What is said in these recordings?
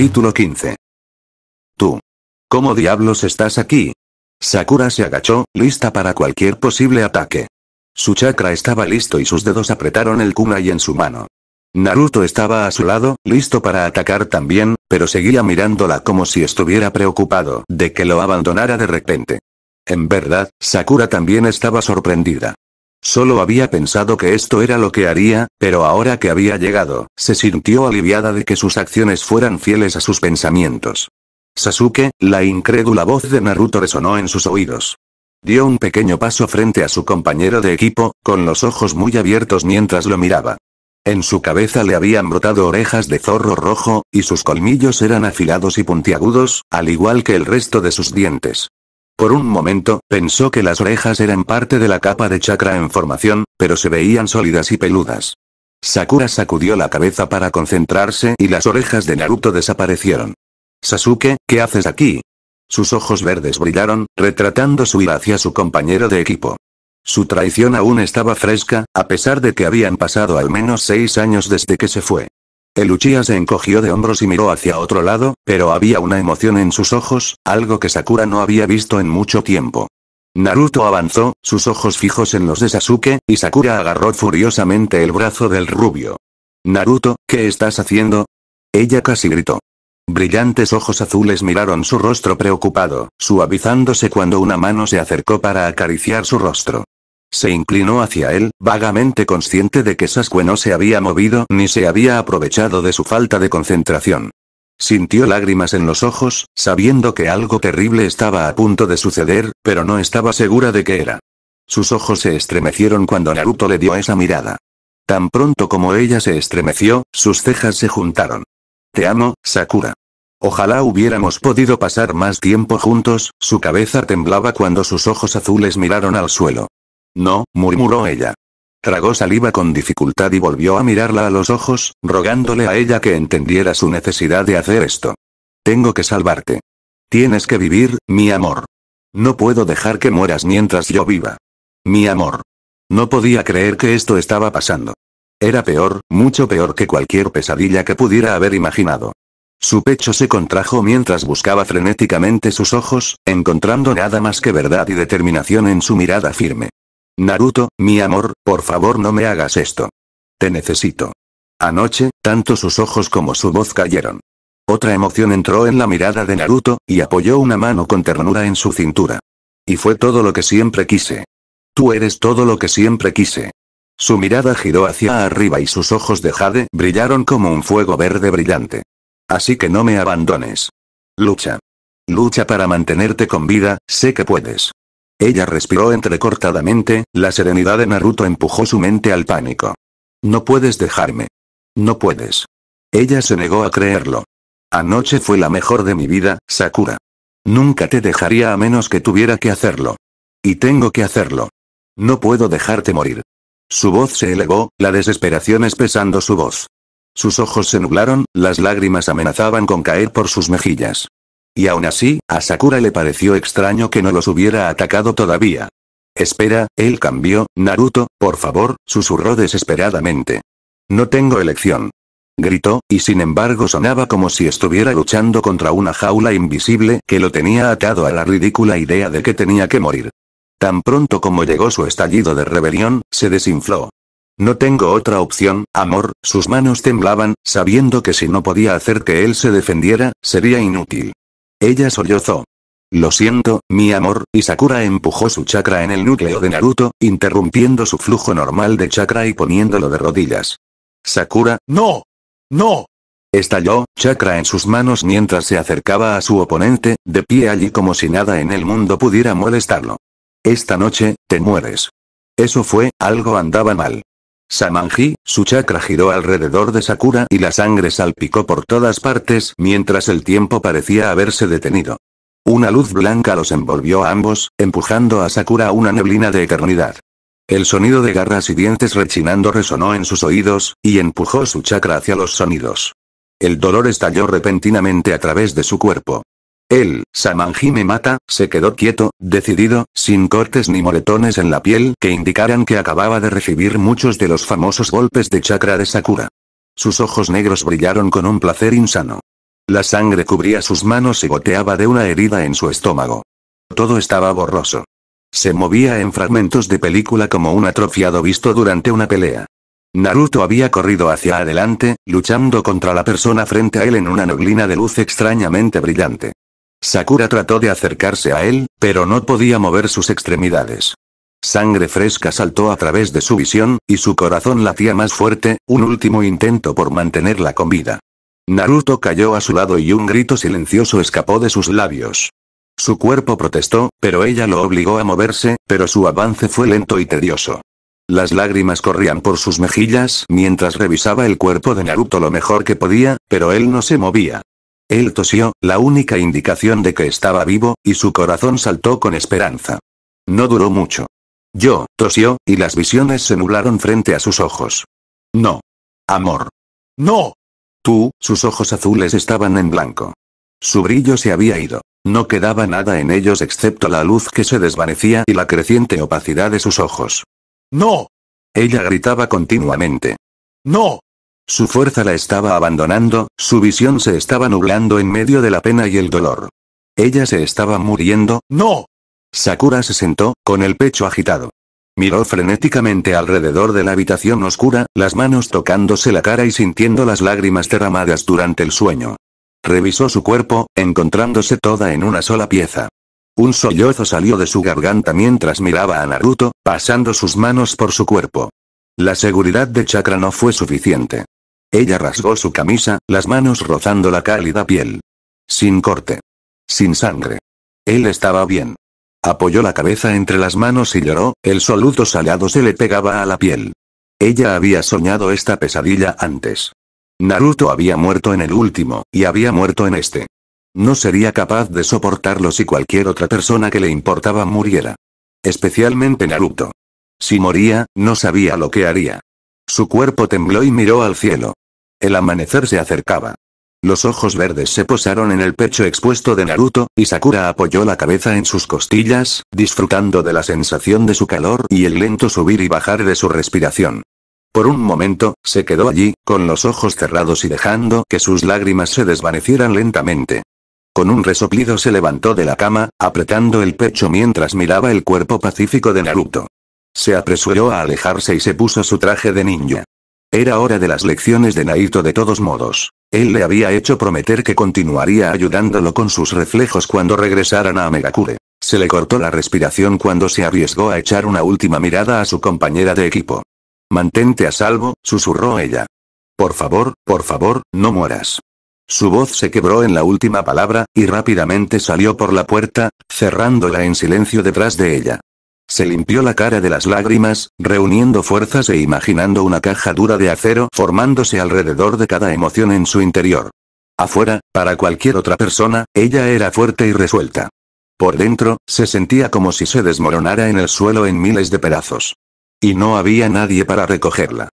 Capítulo 15. Tú. ¿Cómo diablos estás aquí? Sakura se agachó, lista para cualquier posible ataque. Su chakra estaba listo y sus dedos apretaron el kunai en su mano. Naruto estaba a su lado, listo para atacar también, pero seguía mirándola como si estuviera preocupado de que lo abandonara de repente. En verdad, Sakura también estaba sorprendida. Solo había pensado que esto era lo que haría, pero ahora que había llegado, se sintió aliviada de que sus acciones fueran fieles a sus pensamientos. Sasuke, la incrédula voz de Naruto resonó en sus oídos. Dio un pequeño paso frente a su compañero de equipo, con los ojos muy abiertos mientras lo miraba. En su cabeza le habían brotado orejas de zorro rojo, y sus colmillos eran afilados y puntiagudos, al igual que el resto de sus dientes. Por un momento, pensó que las orejas eran parte de la capa de chakra en formación, pero se veían sólidas y peludas. Sakura sacudió la cabeza para concentrarse y las orejas de Naruto desaparecieron. Sasuke, ¿qué haces aquí? Sus ojos verdes brillaron, retratando su ira hacia su compañero de equipo. Su traición aún estaba fresca, a pesar de que habían pasado al menos seis años desde que se fue. El se encogió de hombros y miró hacia otro lado, pero había una emoción en sus ojos, algo que Sakura no había visto en mucho tiempo. Naruto avanzó, sus ojos fijos en los de Sasuke, y Sakura agarró furiosamente el brazo del rubio. Naruto, ¿qué estás haciendo? Ella casi gritó. Brillantes ojos azules miraron su rostro preocupado, suavizándose cuando una mano se acercó para acariciar su rostro. Se inclinó hacia él, vagamente consciente de que Sasuke no se había movido ni se había aprovechado de su falta de concentración. Sintió lágrimas en los ojos, sabiendo que algo terrible estaba a punto de suceder, pero no estaba segura de qué era. Sus ojos se estremecieron cuando Naruto le dio esa mirada. Tan pronto como ella se estremeció, sus cejas se juntaron. Te amo, Sakura. Ojalá hubiéramos podido pasar más tiempo juntos, su cabeza temblaba cuando sus ojos azules miraron al suelo. No, murmuró ella. Tragó saliva con dificultad y volvió a mirarla a los ojos, rogándole a ella que entendiera su necesidad de hacer esto. Tengo que salvarte. Tienes que vivir, mi amor. No puedo dejar que mueras mientras yo viva. Mi amor. No podía creer que esto estaba pasando. Era peor, mucho peor que cualquier pesadilla que pudiera haber imaginado. Su pecho se contrajo mientras buscaba frenéticamente sus ojos, encontrando nada más que verdad y determinación en su mirada firme. Naruto, mi amor, por favor no me hagas esto. Te necesito. Anoche, tanto sus ojos como su voz cayeron. Otra emoción entró en la mirada de Naruto, y apoyó una mano con ternura en su cintura. Y fue todo lo que siempre quise. Tú eres todo lo que siempre quise. Su mirada giró hacia arriba y sus ojos de Jade brillaron como un fuego verde brillante. Así que no me abandones. Lucha. Lucha para mantenerte con vida, sé que puedes. Ella respiró entrecortadamente, la serenidad de Naruto empujó su mente al pánico. No puedes dejarme. No puedes. Ella se negó a creerlo. Anoche fue la mejor de mi vida, Sakura. Nunca te dejaría a menos que tuviera que hacerlo. Y tengo que hacerlo. No puedo dejarte morir. Su voz se elevó, la desesperación espesando su voz. Sus ojos se nublaron, las lágrimas amenazaban con caer por sus mejillas. Y aún así, a Sakura le pareció extraño que no los hubiera atacado todavía. Espera, él cambió, Naruto, por favor, susurró desesperadamente. No tengo elección. Gritó, y sin embargo sonaba como si estuviera luchando contra una jaula invisible que lo tenía atado a la ridícula idea de que tenía que morir. Tan pronto como llegó su estallido de rebelión, se desinfló. No tengo otra opción, amor, sus manos temblaban, sabiendo que si no podía hacer que él se defendiera, sería inútil. Ella sollozó. Lo siento, mi amor, y Sakura empujó su chakra en el núcleo de Naruto, interrumpiendo su flujo normal de chakra y poniéndolo de rodillas. Sakura, no. No. Estalló, chakra en sus manos mientras se acercaba a su oponente, de pie allí como si nada en el mundo pudiera molestarlo. Esta noche, te mueres. Eso fue, algo andaba mal. Samanji, su chakra giró alrededor de Sakura y la sangre salpicó por todas partes mientras el tiempo parecía haberse detenido. Una luz blanca los envolvió a ambos, empujando a Sakura a una neblina de eternidad. El sonido de garras y dientes rechinando resonó en sus oídos, y empujó su chakra hacia los sonidos. El dolor estalló repentinamente a través de su cuerpo. El Samanji me mata, se quedó quieto, decidido, sin cortes ni moretones en la piel que indicaran que acababa de recibir muchos de los famosos golpes de chakra de Sakura. Sus ojos negros brillaron con un placer insano. La sangre cubría sus manos y goteaba de una herida en su estómago. Todo estaba borroso. Se movía en fragmentos de película como un atrofiado visto durante una pelea. Naruto había corrido hacia adelante, luchando contra la persona frente a él en una neblina de luz extrañamente brillante. Sakura trató de acercarse a él, pero no podía mover sus extremidades. Sangre fresca saltó a través de su visión, y su corazón latía más fuerte, un último intento por mantenerla con vida. Naruto cayó a su lado y un grito silencioso escapó de sus labios. Su cuerpo protestó, pero ella lo obligó a moverse, pero su avance fue lento y tedioso. Las lágrimas corrían por sus mejillas mientras revisaba el cuerpo de Naruto lo mejor que podía, pero él no se movía. Él tosió, la única indicación de que estaba vivo, y su corazón saltó con esperanza. No duró mucho. Yo, tosió, y las visiones se nublaron frente a sus ojos. No. Amor. No. Tú, sus ojos azules estaban en blanco. Su brillo se había ido. No quedaba nada en ellos excepto la luz que se desvanecía y la creciente opacidad de sus ojos. No. Ella gritaba continuamente. No. Su fuerza la estaba abandonando, su visión se estaba nublando en medio de la pena y el dolor. Ella se estaba muriendo. ¡No! Sakura se sentó, con el pecho agitado. Miró frenéticamente alrededor de la habitación oscura, las manos tocándose la cara y sintiendo las lágrimas derramadas durante el sueño. Revisó su cuerpo, encontrándose toda en una sola pieza. Un sollozo salió de su garganta mientras miraba a Naruto, pasando sus manos por su cuerpo. La seguridad de Chakra no fue suficiente. Ella rasgó su camisa, las manos rozando la cálida piel. Sin corte. Sin sangre. Él estaba bien. Apoyó la cabeza entre las manos y lloró, el soluto salado se le pegaba a la piel. Ella había soñado esta pesadilla antes. Naruto había muerto en el último, y había muerto en este. No sería capaz de soportarlo si cualquier otra persona que le importaba muriera. Especialmente Naruto. Si moría, no sabía lo que haría. Su cuerpo tembló y miró al cielo. El amanecer se acercaba. Los ojos verdes se posaron en el pecho expuesto de Naruto, y Sakura apoyó la cabeza en sus costillas, disfrutando de la sensación de su calor y el lento subir y bajar de su respiración. Por un momento, se quedó allí, con los ojos cerrados y dejando que sus lágrimas se desvanecieran lentamente. Con un resoplido se levantó de la cama, apretando el pecho mientras miraba el cuerpo pacífico de Naruto. Se apresuró a alejarse y se puso su traje de ninja. Era hora de las lecciones de Naito de todos modos. Él le había hecho prometer que continuaría ayudándolo con sus reflejos cuando regresaran a Megakure. Se le cortó la respiración cuando se arriesgó a echar una última mirada a su compañera de equipo. Mantente a salvo, susurró ella. Por favor, por favor, no mueras. Su voz se quebró en la última palabra, y rápidamente salió por la puerta, cerrándola en silencio detrás de ella. Se limpió la cara de las lágrimas, reuniendo fuerzas e imaginando una caja dura de acero formándose alrededor de cada emoción en su interior. Afuera, para cualquier otra persona, ella era fuerte y resuelta. Por dentro, se sentía como si se desmoronara en el suelo en miles de pedazos. Y no había nadie para recogerla.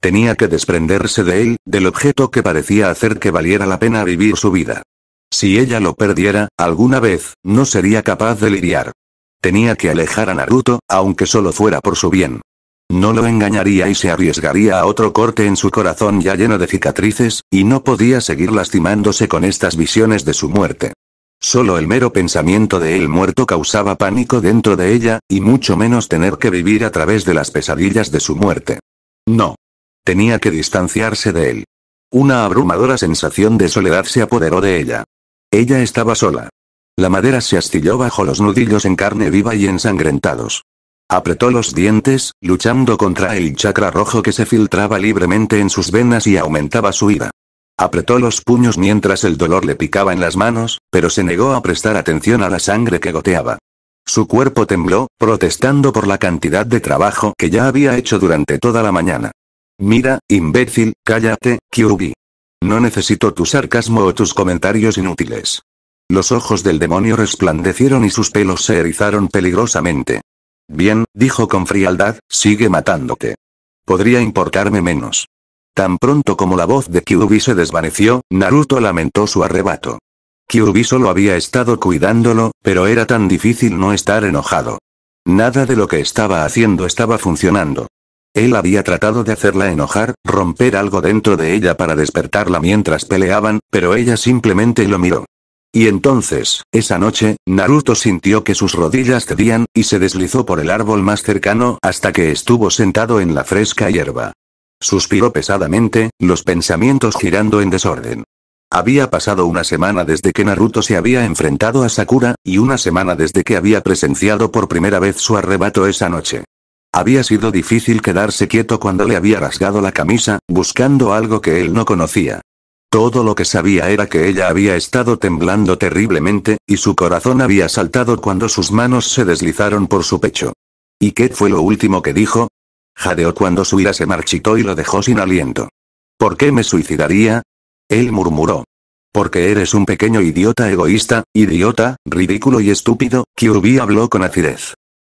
Tenía que desprenderse de él, del objeto que parecía hacer que valiera la pena vivir su vida. Si ella lo perdiera, alguna vez, no sería capaz de lidiar. Tenía que alejar a Naruto, aunque solo fuera por su bien. No lo engañaría y se arriesgaría a otro corte en su corazón ya lleno de cicatrices, y no podía seguir lastimándose con estas visiones de su muerte. Solo el mero pensamiento de él muerto causaba pánico dentro de ella, y mucho menos tener que vivir a través de las pesadillas de su muerte. No. Tenía que distanciarse de él. Una abrumadora sensación de soledad se apoderó de ella. Ella estaba sola. La madera se astilló bajo los nudillos en carne viva y ensangrentados. Apretó los dientes, luchando contra el chakra rojo que se filtraba libremente en sus venas y aumentaba su ira. Apretó los puños mientras el dolor le picaba en las manos, pero se negó a prestar atención a la sangre que goteaba. Su cuerpo tembló, protestando por la cantidad de trabajo que ya había hecho durante toda la mañana. Mira, imbécil, cállate, Kyubi. No necesito tu sarcasmo o tus comentarios inútiles. Los ojos del demonio resplandecieron y sus pelos se erizaron peligrosamente. Bien, dijo con frialdad, sigue matándote. Podría importarme menos. Tan pronto como la voz de Kyubi se desvaneció, Naruto lamentó su arrebato. Kyubi solo había estado cuidándolo, pero era tan difícil no estar enojado. Nada de lo que estaba haciendo estaba funcionando. Él había tratado de hacerla enojar, romper algo dentro de ella para despertarla mientras peleaban, pero ella simplemente lo miró. Y entonces, esa noche, Naruto sintió que sus rodillas cedían, y se deslizó por el árbol más cercano hasta que estuvo sentado en la fresca hierba. Suspiró pesadamente, los pensamientos girando en desorden. Había pasado una semana desde que Naruto se había enfrentado a Sakura, y una semana desde que había presenciado por primera vez su arrebato esa noche. Había sido difícil quedarse quieto cuando le había rasgado la camisa, buscando algo que él no conocía. Todo lo que sabía era que ella había estado temblando terriblemente, y su corazón había saltado cuando sus manos se deslizaron por su pecho. ¿Y qué fue lo último que dijo? Jadeó cuando su ira se marchitó y lo dejó sin aliento. ¿Por qué me suicidaría? Él murmuró. Porque eres un pequeño idiota egoísta, idiota, ridículo y estúpido, Kirby habló con acidez.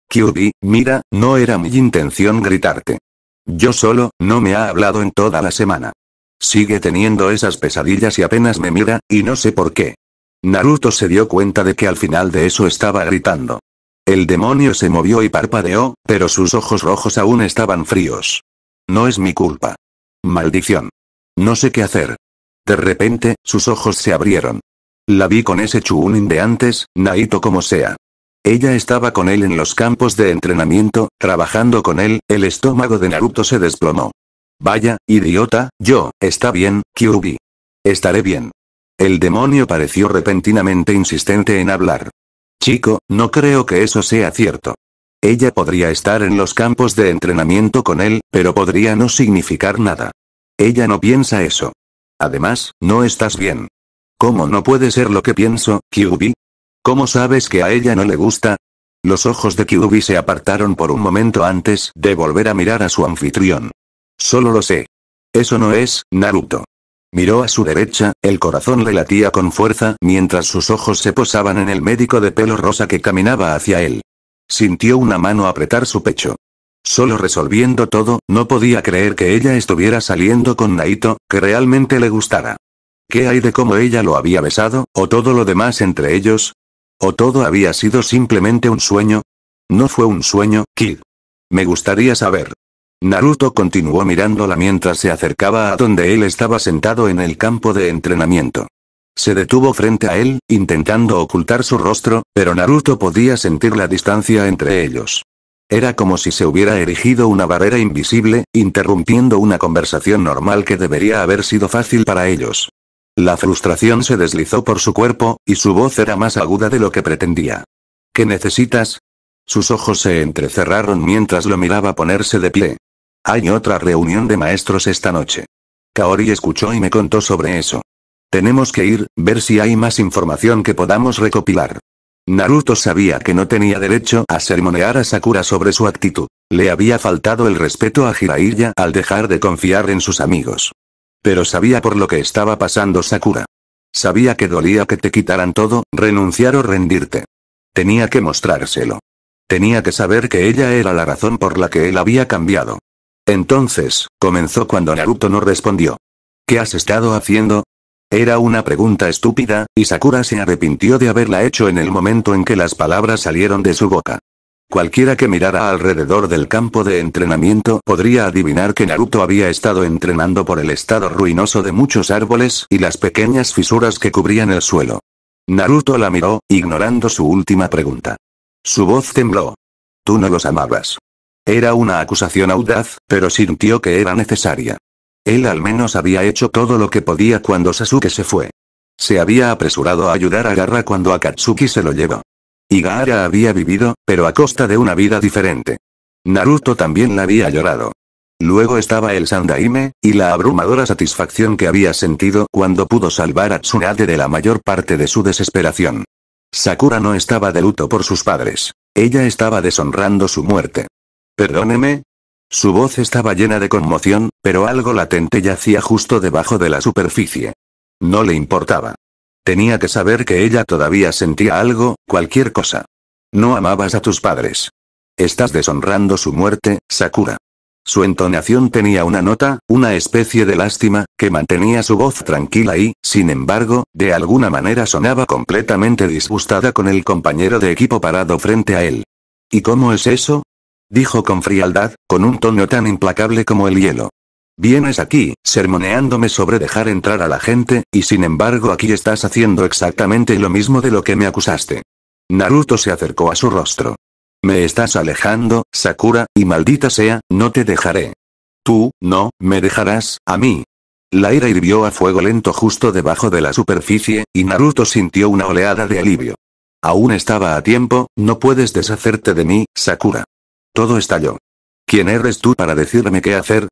Kirby, mira, no era mi intención gritarte. Yo solo, no me ha hablado en toda la semana. Sigue teniendo esas pesadillas y apenas me mira, y no sé por qué. Naruto se dio cuenta de que al final de eso estaba gritando. El demonio se movió y parpadeó, pero sus ojos rojos aún estaban fríos. No es mi culpa. Maldición. No sé qué hacer. De repente, sus ojos se abrieron. La vi con ese Chunin de antes, Naito como sea. Ella estaba con él en los campos de entrenamiento, trabajando con él, el estómago de Naruto se desplomó. Vaya, idiota, yo, está bien, Kyuubi. Estaré bien. El demonio pareció repentinamente insistente en hablar. Chico, no creo que eso sea cierto. Ella podría estar en los campos de entrenamiento con él, pero podría no significar nada. Ella no piensa eso. Además, no estás bien. ¿Cómo no puede ser lo que pienso, Kyubi? ¿Cómo sabes que a ella no le gusta? Los ojos de Kyubi se apartaron por un momento antes de volver a mirar a su anfitrión. Solo lo sé. Eso no es, Naruto. Miró a su derecha, el corazón le latía con fuerza, mientras sus ojos se posaban en el médico de pelo rosa que caminaba hacia él. Sintió una mano apretar su pecho. Solo resolviendo todo, no podía creer que ella estuviera saliendo con Naito, que realmente le gustara. ¿Qué hay de cómo ella lo había besado, o todo lo demás entre ellos? ¿O todo había sido simplemente un sueño? No fue un sueño, Kid. Me gustaría saber. Naruto continuó mirándola mientras se acercaba a donde él estaba sentado en el campo de entrenamiento. Se detuvo frente a él, intentando ocultar su rostro, pero Naruto podía sentir la distancia entre ellos. Era como si se hubiera erigido una barrera invisible, interrumpiendo una conversación normal que debería haber sido fácil para ellos. La frustración se deslizó por su cuerpo, y su voz era más aguda de lo que pretendía. ¿Qué necesitas? Sus ojos se entrecerraron mientras lo miraba ponerse de pie. Hay otra reunión de maestros esta noche. Kaori escuchó y me contó sobre eso. Tenemos que ir, ver si hay más información que podamos recopilar. Naruto sabía que no tenía derecho a sermonear a Sakura sobre su actitud. Le había faltado el respeto a Jiraiya al dejar de confiar en sus amigos. Pero sabía por lo que estaba pasando Sakura. Sabía que dolía que te quitaran todo, renunciar o rendirte. Tenía que mostrárselo. Tenía que saber que ella era la razón por la que él había cambiado. Entonces, comenzó cuando Naruto no respondió. ¿Qué has estado haciendo? Era una pregunta estúpida, y Sakura se arrepintió de haberla hecho en el momento en que las palabras salieron de su boca. Cualquiera que mirara alrededor del campo de entrenamiento podría adivinar que Naruto había estado entrenando por el estado ruinoso de muchos árboles y las pequeñas fisuras que cubrían el suelo. Naruto la miró, ignorando su última pregunta. Su voz tembló. Tú no los amabas. Era una acusación audaz, pero sintió que era necesaria. Él al menos había hecho todo lo que podía cuando Sasuke se fue. Se había apresurado a ayudar a Garra cuando Akatsuki se lo llevó. Y Gaara había vivido, pero a costa de una vida diferente. Naruto también la había llorado. Luego estaba el Sandaime, y la abrumadora satisfacción que había sentido cuando pudo salvar a Tsunade de la mayor parte de su desesperación. Sakura no estaba de luto por sus padres. Ella estaba deshonrando su muerte. Perdóneme. Su voz estaba llena de conmoción, pero algo latente yacía justo debajo de la superficie. No le importaba. Tenía que saber que ella todavía sentía algo, cualquier cosa. No amabas a tus padres. Estás deshonrando su muerte, Sakura. Su entonación tenía una nota, una especie de lástima, que mantenía su voz tranquila y, sin embargo, de alguna manera sonaba completamente disgustada con el compañero de equipo parado frente a él. ¿Y cómo es eso? dijo con frialdad, con un tono tan implacable como el hielo. Vienes aquí, sermoneándome sobre dejar entrar a la gente, y sin embargo aquí estás haciendo exactamente lo mismo de lo que me acusaste. Naruto se acercó a su rostro. Me estás alejando, Sakura, y maldita sea, no te dejaré. Tú, no, me dejarás, a mí. La ira hirvió a fuego lento justo debajo de la superficie, y Naruto sintió una oleada de alivio. Aún estaba a tiempo, no puedes deshacerte de mí, Sakura. Todo estalló. ¿Quién eres tú para decirme qué hacer?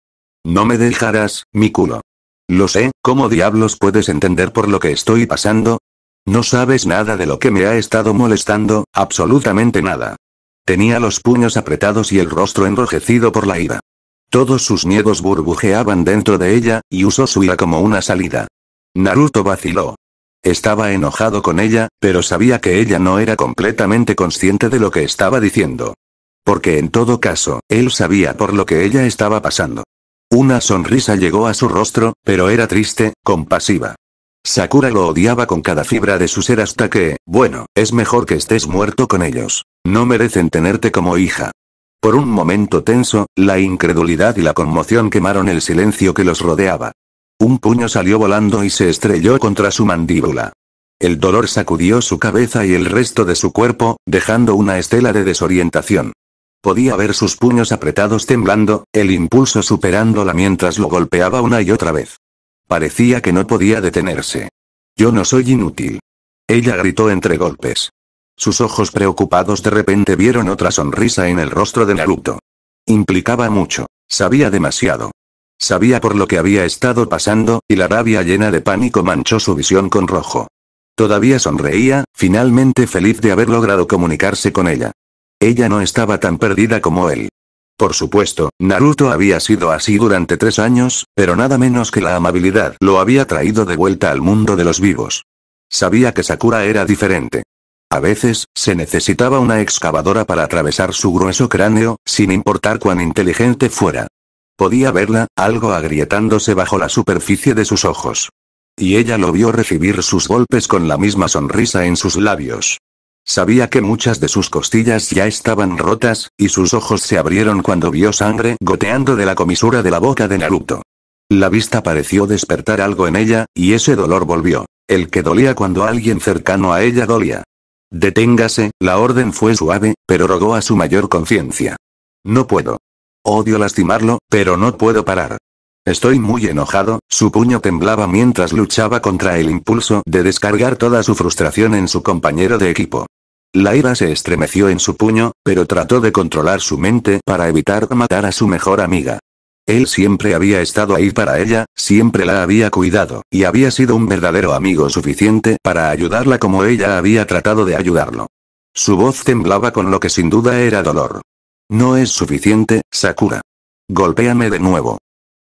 No me dejarás, mi culo. Lo sé, ¿cómo diablos puedes entender por lo que estoy pasando? No sabes nada de lo que me ha estado molestando, absolutamente nada. Tenía los puños apretados y el rostro enrojecido por la ira. Todos sus miedos burbujeaban dentro de ella, y usó su ira como una salida. Naruto vaciló. Estaba enojado con ella, pero sabía que ella no era completamente consciente de lo que estaba diciendo. Porque en todo caso, él sabía por lo que ella estaba pasando. Una sonrisa llegó a su rostro, pero era triste, compasiva. Sakura lo odiaba con cada fibra de su ser hasta que, bueno, es mejor que estés muerto con ellos. No merecen tenerte como hija. Por un momento tenso, la incredulidad y la conmoción quemaron el silencio que los rodeaba. Un puño salió volando y se estrelló contra su mandíbula. El dolor sacudió su cabeza y el resto de su cuerpo, dejando una estela de desorientación. Podía ver sus puños apretados temblando, el impulso superándola mientras lo golpeaba una y otra vez. Parecía que no podía detenerse. Yo no soy inútil. Ella gritó entre golpes. Sus ojos preocupados de repente vieron otra sonrisa en el rostro de Naruto. Implicaba mucho, sabía demasiado. Sabía por lo que había estado pasando, y la rabia llena de pánico manchó su visión con rojo. Todavía sonreía, finalmente feliz de haber logrado comunicarse con ella ella no estaba tan perdida como él. Por supuesto, Naruto había sido así durante tres años, pero nada menos que la amabilidad lo había traído de vuelta al mundo de los vivos. Sabía que Sakura era diferente. A veces, se necesitaba una excavadora para atravesar su grueso cráneo, sin importar cuán inteligente fuera. Podía verla, algo agrietándose bajo la superficie de sus ojos. Y ella lo vio recibir sus golpes con la misma sonrisa en sus labios. Sabía que muchas de sus costillas ya estaban rotas, y sus ojos se abrieron cuando vio sangre goteando de la comisura de la boca de Naruto. La vista pareció despertar algo en ella, y ese dolor volvió, el que dolía cuando alguien cercano a ella dolía. Deténgase, la orden fue suave, pero rogó a su mayor conciencia. No puedo. Odio lastimarlo, pero no puedo parar. Estoy muy enojado, su puño temblaba mientras luchaba contra el impulso de descargar toda su frustración en su compañero de equipo. La ira se estremeció en su puño, pero trató de controlar su mente para evitar matar a su mejor amiga. Él siempre había estado ahí para ella, siempre la había cuidado, y había sido un verdadero amigo suficiente para ayudarla como ella había tratado de ayudarlo. Su voz temblaba con lo que sin duda era dolor. No es suficiente, Sakura. Golpéame de nuevo.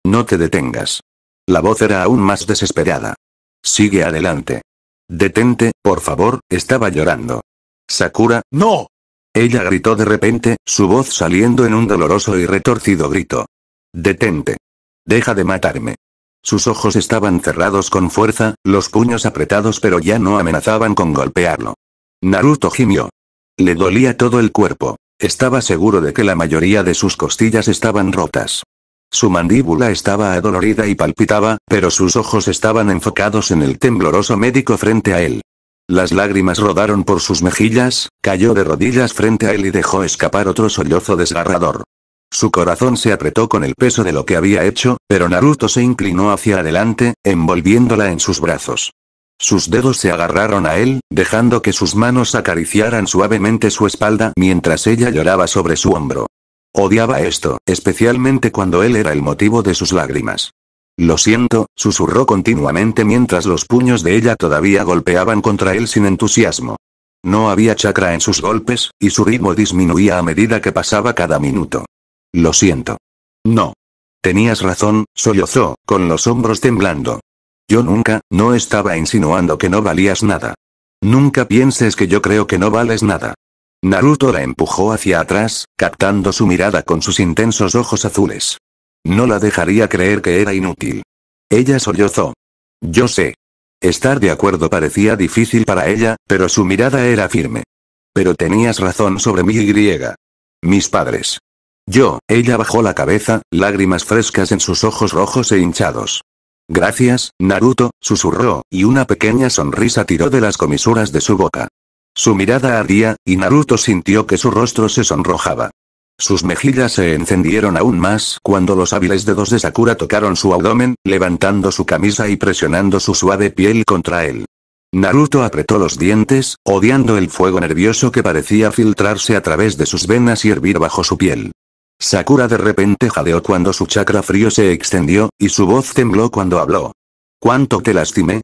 No te detengas. La voz era aún más desesperada. Sigue adelante. Detente, por favor, estaba llorando. Sakura, no. Ella gritó de repente, su voz saliendo en un doloroso y retorcido grito. Detente. Deja de matarme. Sus ojos estaban cerrados con fuerza, los puños apretados pero ya no amenazaban con golpearlo. Naruto gimió. Le dolía todo el cuerpo. Estaba seguro de que la mayoría de sus costillas estaban rotas. Su mandíbula estaba adolorida y palpitaba, pero sus ojos estaban enfocados en el tembloroso médico frente a él. Las lágrimas rodaron por sus mejillas, cayó de rodillas frente a él y dejó escapar otro sollozo desgarrador. Su corazón se apretó con el peso de lo que había hecho, pero Naruto se inclinó hacia adelante, envolviéndola en sus brazos. Sus dedos se agarraron a él, dejando que sus manos acariciaran suavemente su espalda mientras ella lloraba sobre su hombro. Odiaba esto, especialmente cuando él era el motivo de sus lágrimas. Lo siento, susurró continuamente mientras los puños de ella todavía golpeaban contra él sin entusiasmo. No había chakra en sus golpes, y su ritmo disminuía a medida que pasaba cada minuto. Lo siento. No. Tenías razón, sollozó, con los hombros temblando. Yo nunca, no estaba insinuando que no valías nada. Nunca pienses que yo creo que no vales nada. Naruto la empujó hacia atrás, captando su mirada con sus intensos ojos azules. No la dejaría creer que era inútil. Ella sollozó. Yo sé. Estar de acuerdo parecía difícil para ella, pero su mirada era firme. Pero tenías razón sobre mí y mis padres. Yo, ella bajó la cabeza, lágrimas frescas en sus ojos rojos e hinchados. Gracias, Naruto, susurró, y una pequeña sonrisa tiró de las comisuras de su boca. Su mirada ardía, y Naruto sintió que su rostro se sonrojaba. Sus mejillas se encendieron aún más cuando los hábiles dedos de Sakura tocaron su abdomen, levantando su camisa y presionando su suave piel contra él. Naruto apretó los dientes, odiando el fuego nervioso que parecía filtrarse a través de sus venas y hervir bajo su piel. Sakura de repente jadeó cuando su chakra frío se extendió, y su voz tembló cuando habló. ¿Cuánto te lastimé?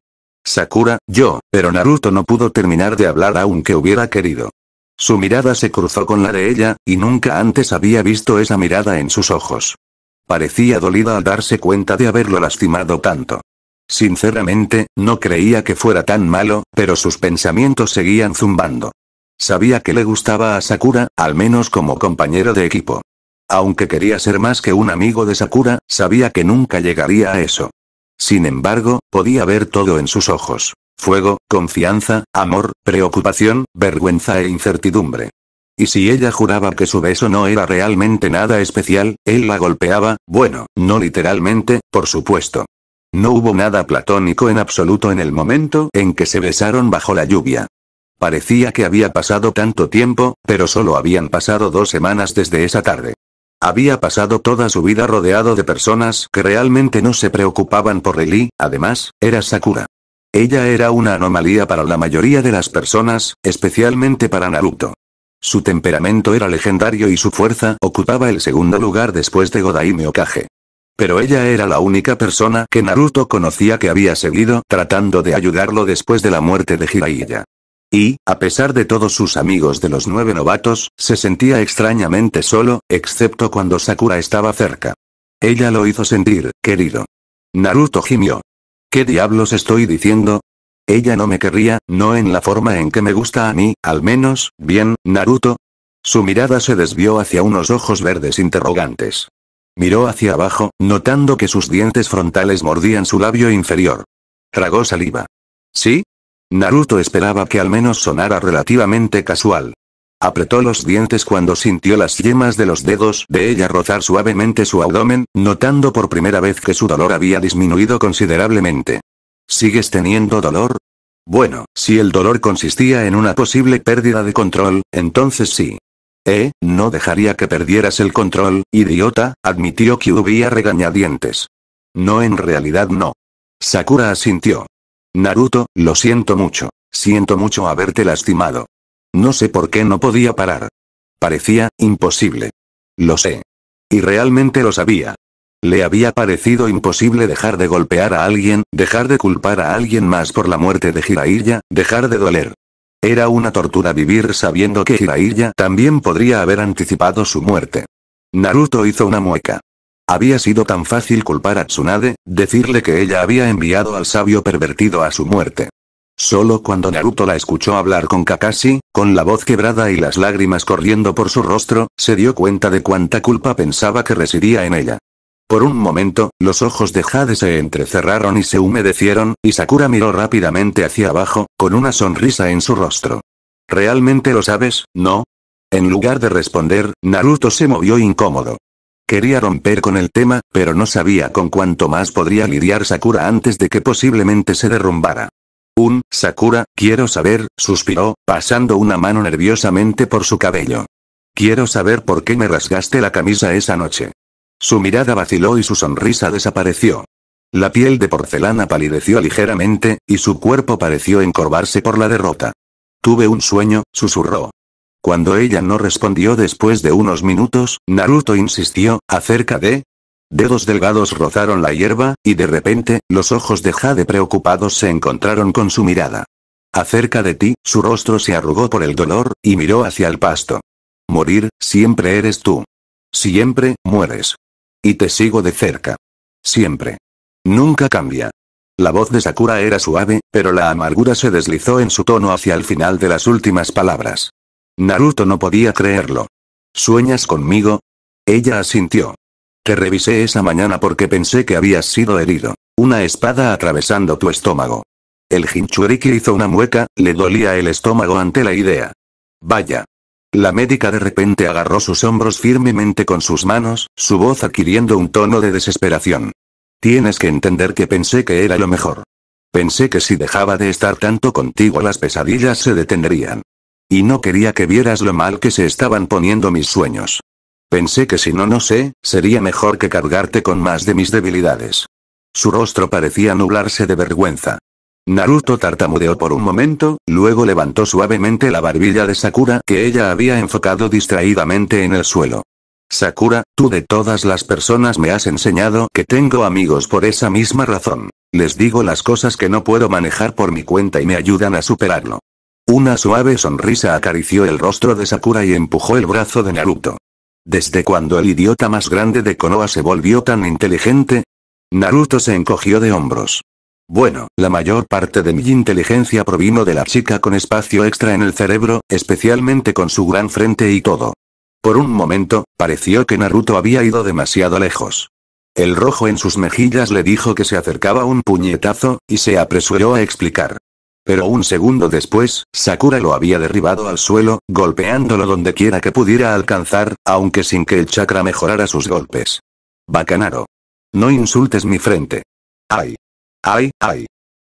Sakura, yo, pero Naruto no pudo terminar de hablar aunque hubiera querido. Su mirada se cruzó con la de ella, y nunca antes había visto esa mirada en sus ojos. Parecía dolida al darse cuenta de haberlo lastimado tanto. Sinceramente, no creía que fuera tan malo, pero sus pensamientos seguían zumbando. Sabía que le gustaba a Sakura, al menos como compañero de equipo. Aunque quería ser más que un amigo de Sakura, sabía que nunca llegaría a eso. Sin embargo, podía ver todo en sus ojos. Fuego, confianza, amor, preocupación, vergüenza e incertidumbre. Y si ella juraba que su beso no era realmente nada especial, él la golpeaba, bueno, no literalmente, por supuesto. No hubo nada platónico en absoluto en el momento en que se besaron bajo la lluvia. Parecía que había pasado tanto tiempo, pero solo habían pasado dos semanas desde esa tarde. Había pasado toda su vida rodeado de personas que realmente no se preocupaban por él además, era Sakura. Ella era una anomalía para la mayoría de las personas, especialmente para Naruto. Su temperamento era legendario y su fuerza ocupaba el segundo lugar después de Godaime Okage. Pero ella era la única persona que Naruto conocía que había seguido tratando de ayudarlo después de la muerte de Hiraiya. Y, a pesar de todos sus amigos de los nueve novatos, se sentía extrañamente solo, excepto cuando Sakura estaba cerca. Ella lo hizo sentir, querido. Naruto gimió. ¿Qué diablos estoy diciendo? Ella no me querría, no en la forma en que me gusta a mí, al menos, bien, Naruto. Su mirada se desvió hacia unos ojos verdes interrogantes. Miró hacia abajo, notando que sus dientes frontales mordían su labio inferior. Tragó saliva. ¿Sí? Naruto esperaba que al menos sonara relativamente casual. Apretó los dientes cuando sintió las yemas de los dedos de ella rozar suavemente su abdomen, notando por primera vez que su dolor había disminuido considerablemente. ¿Sigues teniendo dolor? Bueno, si el dolor consistía en una posible pérdida de control, entonces sí. Eh, no dejaría que perdieras el control, idiota, admitió que a regañadientes. No en realidad no. Sakura asintió. Naruto, lo siento mucho. Siento mucho haberte lastimado. No sé por qué no podía parar. Parecía imposible. Lo sé. Y realmente lo sabía. Le había parecido imposible dejar de golpear a alguien, dejar de culpar a alguien más por la muerte de Jiraiya, dejar de doler. Era una tortura vivir sabiendo que Jiraiya también podría haber anticipado su muerte. Naruto hizo una mueca. Había sido tan fácil culpar a Tsunade, decirle que ella había enviado al sabio pervertido a su muerte. Solo cuando Naruto la escuchó hablar con Kakashi, con la voz quebrada y las lágrimas corriendo por su rostro, se dio cuenta de cuánta culpa pensaba que residía en ella. Por un momento, los ojos de Jade se entrecerraron y se humedecieron, y Sakura miró rápidamente hacia abajo, con una sonrisa en su rostro. ¿Realmente lo sabes, no? En lugar de responder, Naruto se movió incómodo. Quería romper con el tema, pero no sabía con cuánto más podría lidiar Sakura antes de que posiblemente se derrumbara. Un, Sakura, quiero saber, suspiró, pasando una mano nerviosamente por su cabello. Quiero saber por qué me rasgaste la camisa esa noche. Su mirada vaciló y su sonrisa desapareció. La piel de porcelana palideció ligeramente, y su cuerpo pareció encorvarse por la derrota. Tuve un sueño, susurró. Cuando ella no respondió después de unos minutos, Naruto insistió, acerca de, Dedos delgados rozaron la hierba, y de repente, los ojos de Jade preocupados se encontraron con su mirada. Acerca de ti, su rostro se arrugó por el dolor, y miró hacia el pasto. Morir, siempre eres tú. Siempre, mueres. Y te sigo de cerca. Siempre. Nunca cambia. La voz de Sakura era suave, pero la amargura se deslizó en su tono hacia el final de las últimas palabras. Naruto no podía creerlo. ¿Sueñas conmigo? Ella asintió. Te revisé esa mañana porque pensé que habías sido herido. Una espada atravesando tu estómago. El Jinchuriki hizo una mueca, le dolía el estómago ante la idea. Vaya. La médica de repente agarró sus hombros firmemente con sus manos, su voz adquiriendo un tono de desesperación. Tienes que entender que pensé que era lo mejor. Pensé que si dejaba de estar tanto contigo las pesadillas se detendrían. Y no quería que vieras lo mal que se estaban poniendo mis sueños. Pensé que si no no sé, sería mejor que cargarte con más de mis debilidades. Su rostro parecía nublarse de vergüenza. Naruto tartamudeó por un momento, luego levantó suavemente la barbilla de Sakura que ella había enfocado distraídamente en el suelo. Sakura, tú de todas las personas me has enseñado que tengo amigos por esa misma razón. Les digo las cosas que no puedo manejar por mi cuenta y me ayudan a superarlo. Una suave sonrisa acarició el rostro de Sakura y empujó el brazo de Naruto. ¿Desde cuando el idiota más grande de Konoha se volvió tan inteligente? Naruto se encogió de hombros. Bueno, la mayor parte de mi inteligencia provino de la chica con espacio extra en el cerebro, especialmente con su gran frente y todo. Por un momento, pareció que Naruto había ido demasiado lejos. El rojo en sus mejillas le dijo que se acercaba un puñetazo, y se apresuró a explicar. Pero un segundo después, Sakura lo había derribado al suelo, golpeándolo donde quiera que pudiera alcanzar, aunque sin que el chakra mejorara sus golpes. Bacanaro. No insultes mi frente. Ay. Ay, ay.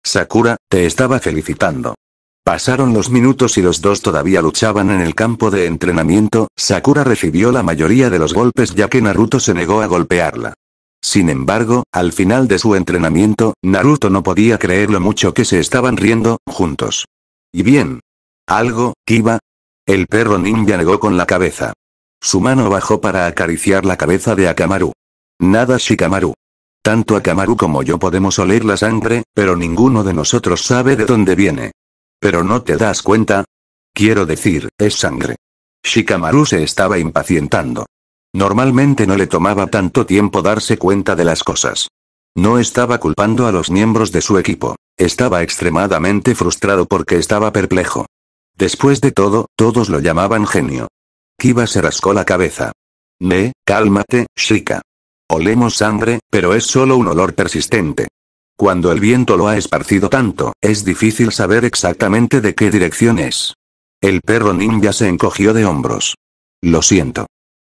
Sakura, te estaba felicitando. Pasaron los minutos y los dos todavía luchaban en el campo de entrenamiento, Sakura recibió la mayoría de los golpes ya que Naruto se negó a golpearla. Sin embargo, al final de su entrenamiento, Naruto no podía creer lo mucho que se estaban riendo, juntos. ¿Y bien? ¿Algo, Kiba? El perro ninja negó con la cabeza. Su mano bajó para acariciar la cabeza de Akamaru. Nada Shikamaru. Tanto Akamaru como yo podemos oler la sangre, pero ninguno de nosotros sabe de dónde viene. ¿Pero no te das cuenta? Quiero decir, es sangre. Shikamaru se estaba impacientando. Normalmente no le tomaba tanto tiempo darse cuenta de las cosas. No estaba culpando a los miembros de su equipo. Estaba extremadamente frustrado porque estaba perplejo. Después de todo, todos lo llamaban genio. Kiva se rascó la cabeza. Ne, cálmate, Shika. Olemos sangre, pero es solo un olor persistente. Cuando el viento lo ha esparcido tanto, es difícil saber exactamente de qué dirección es. El perro ninja se encogió de hombros. Lo siento.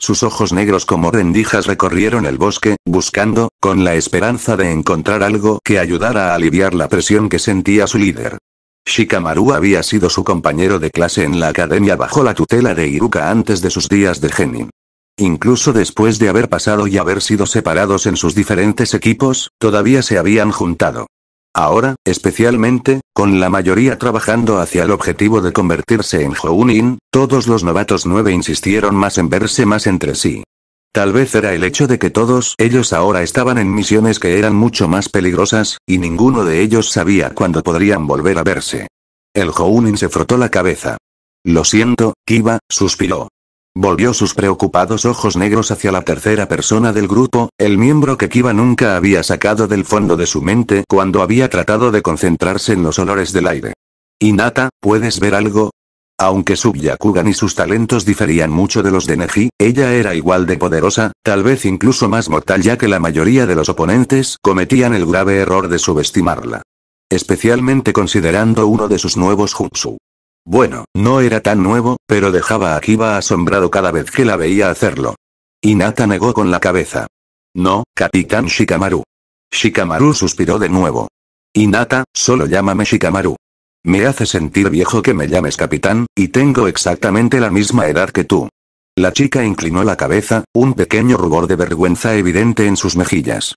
Sus ojos negros como rendijas recorrieron el bosque, buscando, con la esperanza de encontrar algo que ayudara a aliviar la presión que sentía su líder. Shikamaru había sido su compañero de clase en la academia bajo la tutela de Iruka antes de sus días de genin. Incluso después de haber pasado y haber sido separados en sus diferentes equipos, todavía se habían juntado. Ahora, especialmente, con la mayoría trabajando hacia el objetivo de convertirse en Jounin, todos los novatos nueve insistieron más en verse más entre sí. Tal vez era el hecho de que todos ellos ahora estaban en misiones que eran mucho más peligrosas, y ninguno de ellos sabía cuándo podrían volver a verse. El Hounin se frotó la cabeza. Lo siento, Kiba, suspiró. Volvió sus preocupados ojos negros hacia la tercera persona del grupo, el miembro que Kiba nunca había sacado del fondo de su mente cuando había tratado de concentrarse en los olores del aire. Inata, ¿puedes ver algo? Aunque su Byakugan y sus talentos diferían mucho de los de Neji, ella era igual de poderosa, tal vez incluso más mortal ya que la mayoría de los oponentes cometían el grave error de subestimarla. Especialmente considerando uno de sus nuevos jutsu. Bueno, no era tan nuevo, pero dejaba a Kiba asombrado cada vez que la veía hacerlo. Inata negó con la cabeza. No, Capitán Shikamaru. Shikamaru suspiró de nuevo. Inata, solo llámame Shikamaru. Me hace sentir viejo que me llames capitán, y tengo exactamente la misma edad que tú. La chica inclinó la cabeza, un pequeño rubor de vergüenza evidente en sus mejillas.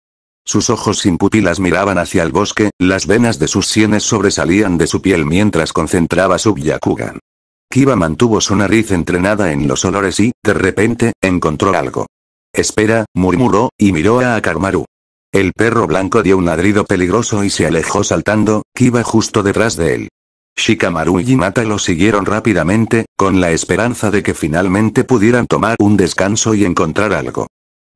Sus ojos sin pupilas miraban hacia el bosque, las venas de sus sienes sobresalían de su piel mientras concentraba su Byakugan. Kiba mantuvo su nariz entrenada en los olores y, de repente, encontró algo. Espera, murmuró, y miró a Akarmaru. El perro blanco dio un ladrido peligroso y se alejó saltando, Kiba justo detrás de él. Shikamaru y Mata lo siguieron rápidamente, con la esperanza de que finalmente pudieran tomar un descanso y encontrar algo.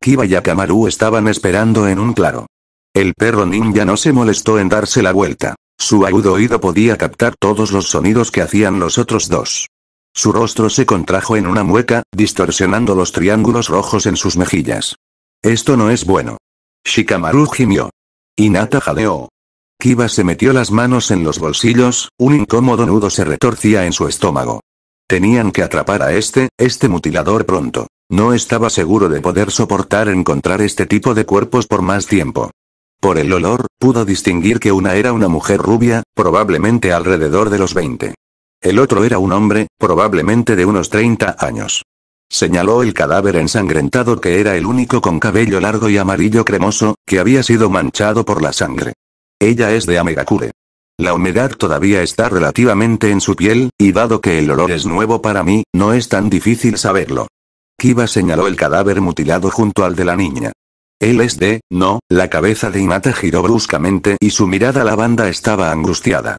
Kiba y Akamaru estaban esperando en un claro. El perro ninja no se molestó en darse la vuelta. Su agudo oído podía captar todos los sonidos que hacían los otros dos. Su rostro se contrajo en una mueca, distorsionando los triángulos rojos en sus mejillas. Esto no es bueno. Shikamaru gimió. Inata jadeó. Kiba se metió las manos en los bolsillos, un incómodo nudo se retorcía en su estómago. Tenían que atrapar a este, este mutilador pronto. No estaba seguro de poder soportar encontrar este tipo de cuerpos por más tiempo. Por el olor, pudo distinguir que una era una mujer rubia, probablemente alrededor de los 20. El otro era un hombre, probablemente de unos 30 años. Señaló el cadáver ensangrentado que era el único con cabello largo y amarillo cremoso, que había sido manchado por la sangre. Ella es de Amegakure. La humedad todavía está relativamente en su piel, y dado que el olor es nuevo para mí, no es tan difícil saberlo. Kiba señaló el cadáver mutilado junto al de la niña. Él es de, no, la cabeza de Inata giró bruscamente y su mirada a la banda estaba angustiada.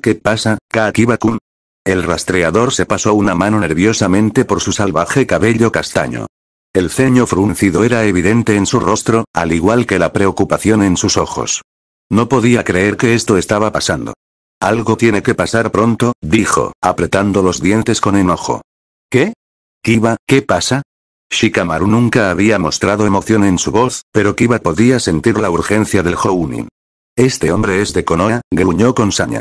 ¿Qué pasa, Kakiba-kun? El rastreador se pasó una mano nerviosamente por su salvaje cabello castaño. El ceño fruncido era evidente en su rostro, al igual que la preocupación en sus ojos. No podía creer que esto estaba pasando. Algo tiene que pasar pronto, dijo, apretando los dientes con enojo. ¿Qué? Kiba, ¿qué pasa? Shikamaru nunca había mostrado emoción en su voz, pero Kiba podía sentir la urgencia del Hounin. Este hombre es de Konoha, gruñó con saña.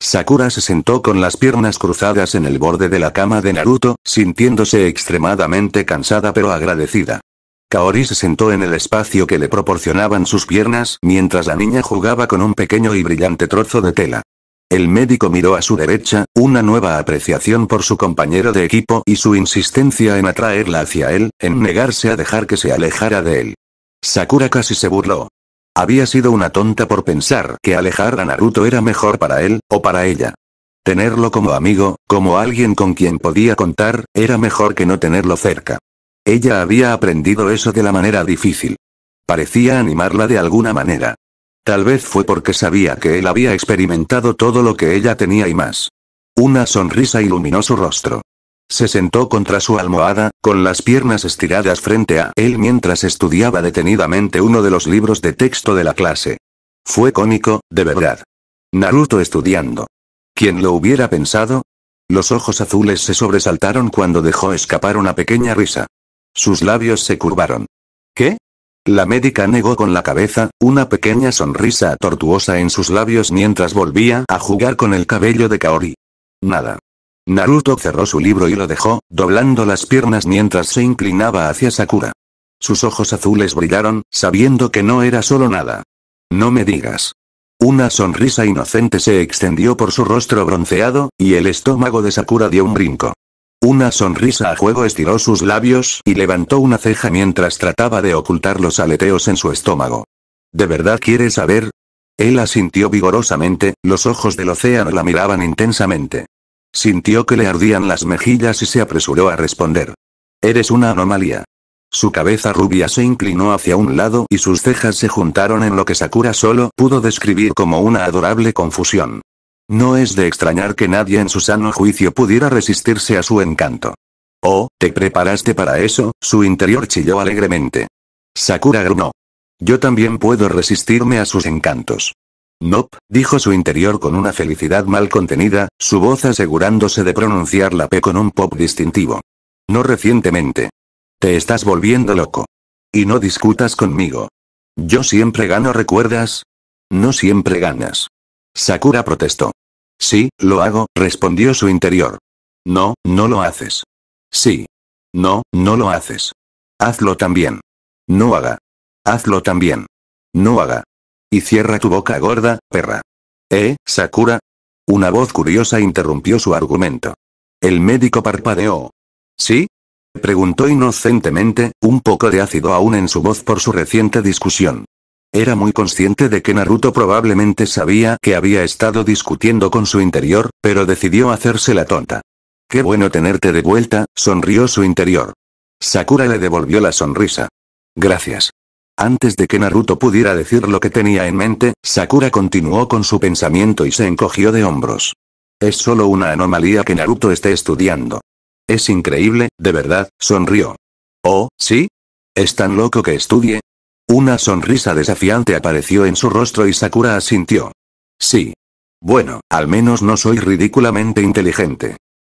Sakura se sentó con las piernas cruzadas en el borde de la cama de Naruto, sintiéndose extremadamente cansada pero agradecida. Kaori se sentó en el espacio que le proporcionaban sus piernas mientras la niña jugaba con un pequeño y brillante trozo de tela. El médico miró a su derecha, una nueva apreciación por su compañero de equipo y su insistencia en atraerla hacia él, en negarse a dejar que se alejara de él. Sakura casi se burló. Había sido una tonta por pensar que alejar a Naruto era mejor para él, o para ella. Tenerlo como amigo, como alguien con quien podía contar, era mejor que no tenerlo cerca. Ella había aprendido eso de la manera difícil. Parecía animarla de alguna manera. Tal vez fue porque sabía que él había experimentado todo lo que ella tenía y más. Una sonrisa iluminó su rostro. Se sentó contra su almohada, con las piernas estiradas frente a él mientras estudiaba detenidamente uno de los libros de texto de la clase. Fue cómico, de verdad. Naruto estudiando. ¿Quién lo hubiera pensado? Los ojos azules se sobresaltaron cuando dejó escapar una pequeña risa. Sus labios se curvaron. ¿Qué? La médica negó con la cabeza, una pequeña sonrisa tortuosa en sus labios mientras volvía a jugar con el cabello de Kaori. Nada. Naruto cerró su libro y lo dejó, doblando las piernas mientras se inclinaba hacia Sakura. Sus ojos azules brillaron, sabiendo que no era solo nada. No me digas. Una sonrisa inocente se extendió por su rostro bronceado, y el estómago de Sakura dio un brinco. Una sonrisa a juego estiró sus labios y levantó una ceja mientras trataba de ocultar los aleteos en su estómago. ¿De verdad quieres saber? Él asintió vigorosamente, los ojos del océano la miraban intensamente. Sintió que le ardían las mejillas y se apresuró a responder. Eres una anomalía. Su cabeza rubia se inclinó hacia un lado y sus cejas se juntaron en lo que Sakura solo pudo describir como una adorable confusión. No es de extrañar que nadie en su sano juicio pudiera resistirse a su encanto. Oh, ¿te preparaste para eso? Su interior chilló alegremente. Sakura grunó. Yo también puedo resistirme a sus encantos. Nope, dijo su interior con una felicidad mal contenida, su voz asegurándose de pronunciar la P con un pop distintivo. No recientemente. Te estás volviendo loco. Y no discutas conmigo. Yo siempre gano, ¿recuerdas? No siempre ganas. Sakura protestó. Sí, lo hago, respondió su interior. No, no lo haces. Sí. No, no lo haces. Hazlo también. No haga. Hazlo también. No haga. Y cierra tu boca gorda, perra. ¿Eh, Sakura? Una voz curiosa interrumpió su argumento. El médico parpadeó. ¿Sí? Preguntó inocentemente, un poco de ácido aún en su voz por su reciente discusión. Era muy consciente de que Naruto probablemente sabía que había estado discutiendo con su interior, pero decidió hacerse la tonta. Qué bueno tenerte de vuelta, sonrió su interior. Sakura le devolvió la sonrisa. Gracias. Antes de que Naruto pudiera decir lo que tenía en mente, Sakura continuó con su pensamiento y se encogió de hombros. Es solo una anomalía que Naruto esté estudiando. Es increíble, de verdad, sonrió. Oh, ¿sí? ¿Es tan loco que estudie? Una sonrisa desafiante apareció en su rostro y Sakura asintió. Sí. Bueno, al menos no soy ridículamente inteligente.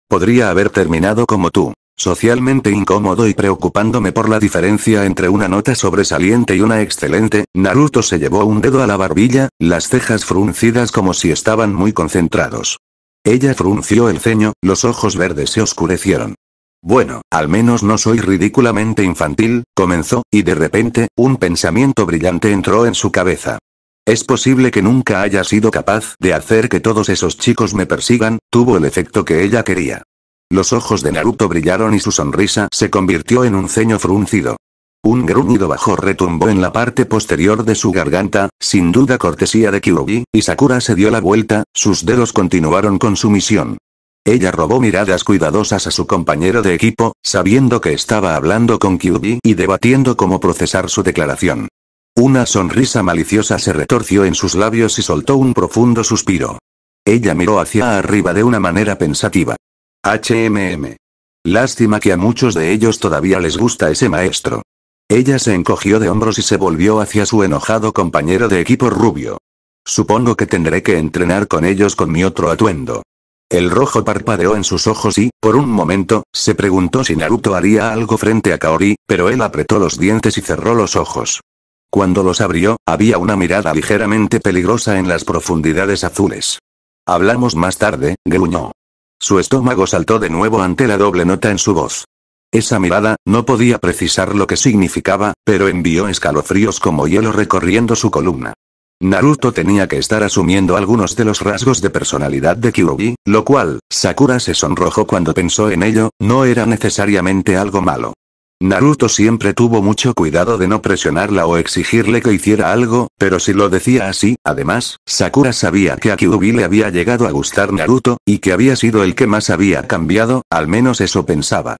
Podría haber terminado como tú, socialmente incómodo y preocupándome por la diferencia entre una nota sobresaliente y una excelente, Naruto se llevó un dedo a la barbilla, las cejas fruncidas como si estaban muy concentrados. Ella frunció el ceño, los ojos verdes se oscurecieron. Bueno, al menos no soy ridículamente infantil, comenzó, y de repente, un pensamiento brillante entró en su cabeza. Es posible que nunca haya sido capaz de hacer que todos esos chicos me persigan, tuvo el efecto que ella quería. Los ojos de Naruto brillaron y su sonrisa se convirtió en un ceño fruncido. Un gruñido bajo retumbó en la parte posterior de su garganta, sin duda cortesía de Kyuubi, y Sakura se dio la vuelta, sus dedos continuaron con su misión. Ella robó miradas cuidadosas a su compañero de equipo, sabiendo que estaba hablando con QB y debatiendo cómo procesar su declaración. Una sonrisa maliciosa se retorció en sus labios y soltó un profundo suspiro. Ella miró hacia arriba de una manera pensativa. HMM. Lástima que a muchos de ellos todavía les gusta ese maestro. Ella se encogió de hombros y se volvió hacia su enojado compañero de equipo rubio. Supongo que tendré que entrenar con ellos con mi otro atuendo. El rojo parpadeó en sus ojos y, por un momento, se preguntó si Naruto haría algo frente a Kaori, pero él apretó los dientes y cerró los ojos. Cuando los abrió, había una mirada ligeramente peligrosa en las profundidades azules. Hablamos más tarde, gruñó. Su estómago saltó de nuevo ante la doble nota en su voz. Esa mirada, no podía precisar lo que significaba, pero envió escalofríos como hielo recorriendo su columna. Naruto tenía que estar asumiendo algunos de los rasgos de personalidad de Kyuubi, lo cual, Sakura se sonrojó cuando pensó en ello, no era necesariamente algo malo. Naruto siempre tuvo mucho cuidado de no presionarla o exigirle que hiciera algo, pero si lo decía así, además, Sakura sabía que a Kyuubi le había llegado a gustar Naruto, y que había sido el que más había cambiado, al menos eso pensaba.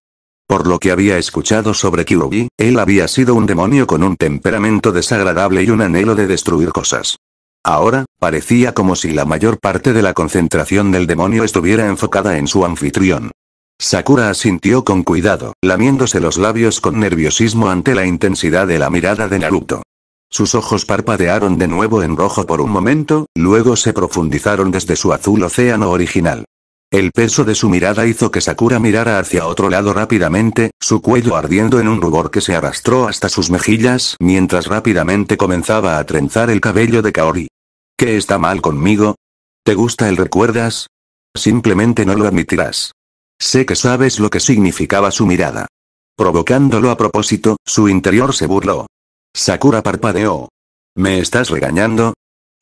Por lo que había escuchado sobre Kyuubi, él había sido un demonio con un temperamento desagradable y un anhelo de destruir cosas. Ahora, parecía como si la mayor parte de la concentración del demonio estuviera enfocada en su anfitrión. Sakura asintió con cuidado, lamiéndose los labios con nerviosismo ante la intensidad de la mirada de Naruto. Sus ojos parpadearon de nuevo en rojo por un momento, luego se profundizaron desde su azul océano original. El peso de su mirada hizo que Sakura mirara hacia otro lado rápidamente, su cuello ardiendo en un rubor que se arrastró hasta sus mejillas mientras rápidamente comenzaba a trenzar el cabello de Kaori. ¿Qué está mal conmigo? ¿Te gusta el recuerdas? Simplemente no lo admitirás. Sé que sabes lo que significaba su mirada. Provocándolo a propósito, su interior se burló. Sakura parpadeó. ¿Me estás regañando?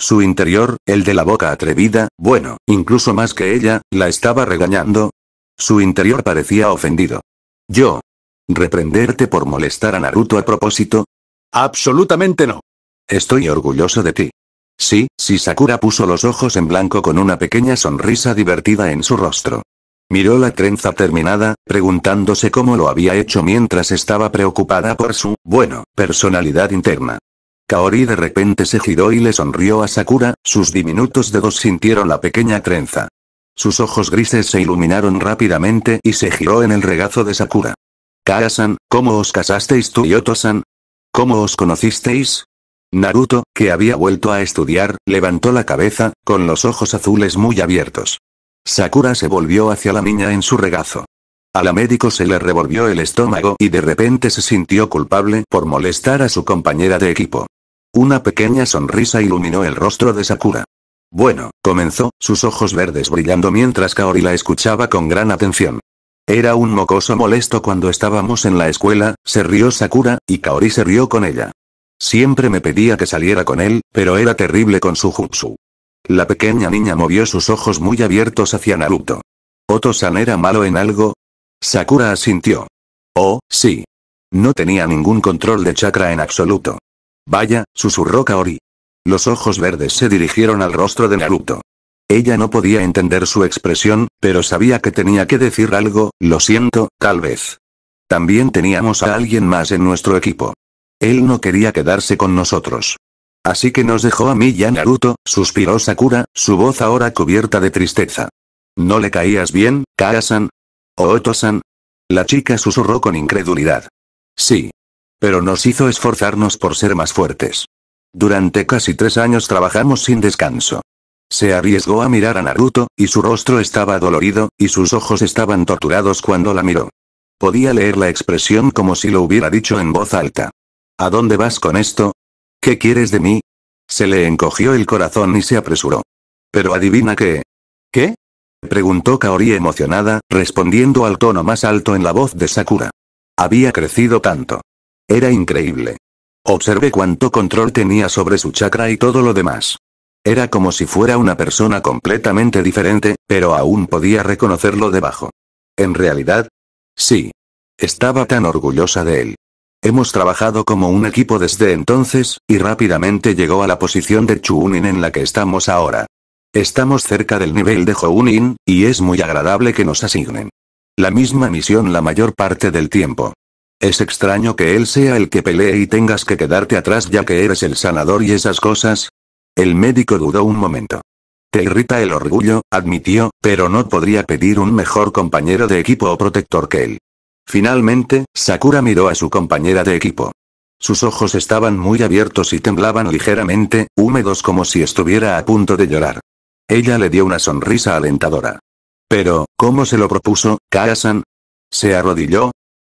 Su interior, el de la boca atrevida, bueno, incluso más que ella, la estaba regañando. Su interior parecía ofendido. Yo. ¿Reprenderte por molestar a Naruto a propósito? Absolutamente no. Estoy orgulloso de ti. Sí, si Sakura puso los ojos en blanco con una pequeña sonrisa divertida en su rostro. Miró la trenza terminada, preguntándose cómo lo había hecho mientras estaba preocupada por su, bueno, personalidad interna. Kaori de repente se giró y le sonrió a Sakura, sus diminutos dedos sintieron la pequeña trenza. Sus ojos grises se iluminaron rápidamente y se giró en el regazo de Sakura. Kaasan, ¿cómo os casasteis tú y Otosan? ¿Cómo os conocisteis? Naruto, que había vuelto a estudiar, levantó la cabeza, con los ojos azules muy abiertos. Sakura se volvió hacia la niña en su regazo. A la médico se le revolvió el estómago y de repente se sintió culpable por molestar a su compañera de equipo. Una pequeña sonrisa iluminó el rostro de Sakura. Bueno, comenzó, sus ojos verdes brillando mientras Kaori la escuchaba con gran atención. Era un mocoso molesto cuando estábamos en la escuela, se rió Sakura, y Kaori se rió con ella. Siempre me pedía que saliera con él, pero era terrible con su jutsu. La pequeña niña movió sus ojos muy abiertos hacia Naruto. ¿Otosan san era malo en algo? Sakura asintió. Oh, sí. No tenía ningún control de chakra en absoluto. Vaya, susurró Kaori. Los ojos verdes se dirigieron al rostro de Naruto. Ella no podía entender su expresión, pero sabía que tenía que decir algo, lo siento, tal vez. También teníamos a alguien más en nuestro equipo. Él no quería quedarse con nosotros. Así que nos dejó a mí y a Naruto, suspiró Sakura, su voz ahora cubierta de tristeza. ¿No le caías bien, Kaasan? ¿O san La chica susurró con incredulidad. Sí. Pero nos hizo esforzarnos por ser más fuertes. Durante casi tres años trabajamos sin descanso. Se arriesgó a mirar a Naruto, y su rostro estaba dolorido, y sus ojos estaban torturados cuando la miró. Podía leer la expresión como si lo hubiera dicho en voz alta. ¿A dónde vas con esto? ¿Qué quieres de mí? Se le encogió el corazón y se apresuró. Pero adivina qué. ¿Qué? Preguntó Kaori emocionada, respondiendo al tono más alto en la voz de Sakura. Había crecido tanto. Era increíble. Observé cuánto control tenía sobre su chakra y todo lo demás. Era como si fuera una persona completamente diferente, pero aún podía reconocerlo debajo. En realidad, sí. Estaba tan orgullosa de él. Hemos trabajado como un equipo desde entonces, y rápidamente llegó a la posición de Chunin en la que estamos ahora. Estamos cerca del nivel de Hounin, y es muy agradable que nos asignen. La misma misión la mayor parte del tiempo. Es extraño que él sea el que pelee y tengas que quedarte atrás ya que eres el sanador y esas cosas. El médico dudó un momento. Te irrita el orgullo, admitió, pero no podría pedir un mejor compañero de equipo o protector que él. Finalmente, Sakura miró a su compañera de equipo. Sus ojos estaban muy abiertos y temblaban ligeramente, húmedos como si estuviera a punto de llorar. Ella le dio una sonrisa alentadora. Pero, ¿cómo se lo propuso, Kaasan? Se arrodilló,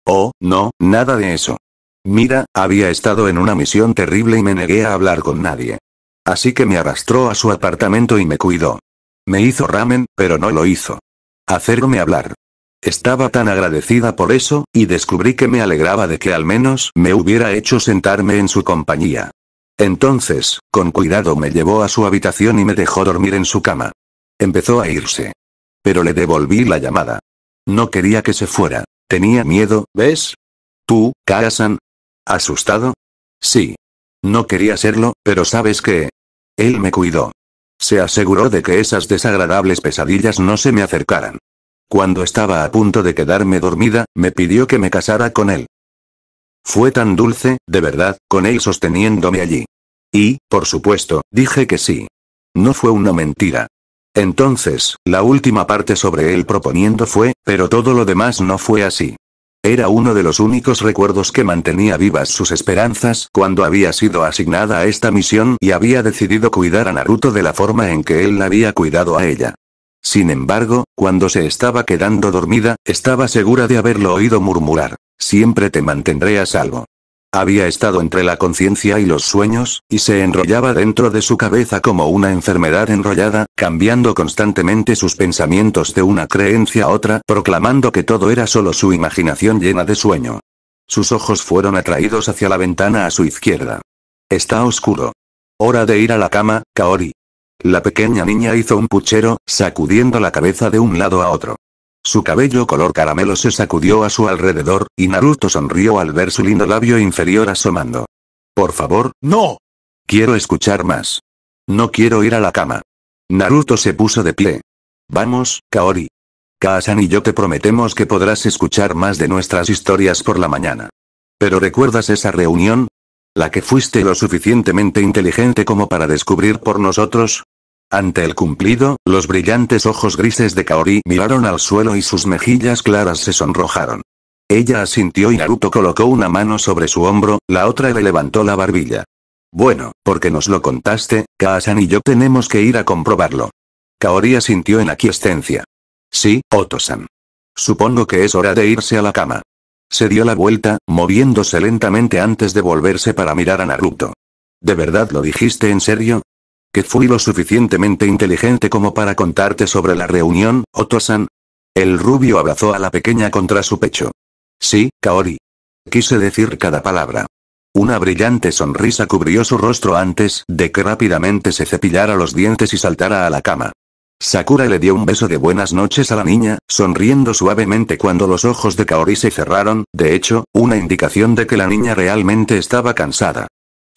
Oh, no, nada de eso. Mira, había estado en una misión terrible y me negué a hablar con nadie. Así que me arrastró a su apartamento y me cuidó. Me hizo ramen, pero no lo hizo. Hacerme hablar. Estaba tan agradecida por eso, y descubrí que me alegraba de que al menos me hubiera hecho sentarme en su compañía. Entonces, con cuidado me llevó a su habitación y me dejó dormir en su cama. Empezó a irse. Pero le devolví la llamada. No quería que se fuera. Tenía miedo, ¿ves? Tú, Kaasan. ¿Asustado? Sí. No quería serlo, pero sabes que... Él me cuidó. Se aseguró de que esas desagradables pesadillas no se me acercaran. Cuando estaba a punto de quedarme dormida, me pidió que me casara con él. Fue tan dulce, de verdad, con él sosteniéndome allí. Y, por supuesto, dije que sí. No fue una mentira. Entonces, la última parte sobre él proponiendo fue, pero todo lo demás no fue así. Era uno de los únicos recuerdos que mantenía vivas sus esperanzas cuando había sido asignada a esta misión y había decidido cuidar a Naruto de la forma en que él la había cuidado a ella. Sin embargo, cuando se estaba quedando dormida, estaba segura de haberlo oído murmurar. Siempre te mantendré a salvo. Había estado entre la conciencia y los sueños, y se enrollaba dentro de su cabeza como una enfermedad enrollada, cambiando constantemente sus pensamientos de una creencia a otra, proclamando que todo era solo su imaginación llena de sueño. Sus ojos fueron atraídos hacia la ventana a su izquierda. Está oscuro. Hora de ir a la cama, Kaori. La pequeña niña hizo un puchero, sacudiendo la cabeza de un lado a otro. Su cabello color caramelo se sacudió a su alrededor, y Naruto sonrió al ver su lindo labio inferior asomando. Por favor, no. Quiero escuchar más. No quiero ir a la cama. Naruto se puso de pie. Vamos, Kaori. Kaasan y yo te prometemos que podrás escuchar más de nuestras historias por la mañana. ¿Pero recuerdas esa reunión? ¿La que fuiste lo suficientemente inteligente como para descubrir por nosotros? Ante el cumplido, los brillantes ojos grises de Kaori miraron al suelo y sus mejillas claras se sonrojaron. Ella asintió y Naruto colocó una mano sobre su hombro, la otra le levantó la barbilla. Bueno, porque nos lo contaste, Kaasan y yo tenemos que ir a comprobarlo. Kaori asintió en aquiescencia. Sí, Otosan. Supongo que es hora de irse a la cama. Se dio la vuelta, moviéndose lentamente antes de volverse para mirar a Naruto. ¿De verdad lo dijiste en serio? que fui lo suficientemente inteligente como para contarte sobre la reunión, Otosan. El rubio abrazó a la pequeña contra su pecho. Sí, Kaori. Quise decir cada palabra. Una brillante sonrisa cubrió su rostro antes de que rápidamente se cepillara los dientes y saltara a la cama. Sakura le dio un beso de buenas noches a la niña, sonriendo suavemente cuando los ojos de Kaori se cerraron, de hecho, una indicación de que la niña realmente estaba cansada.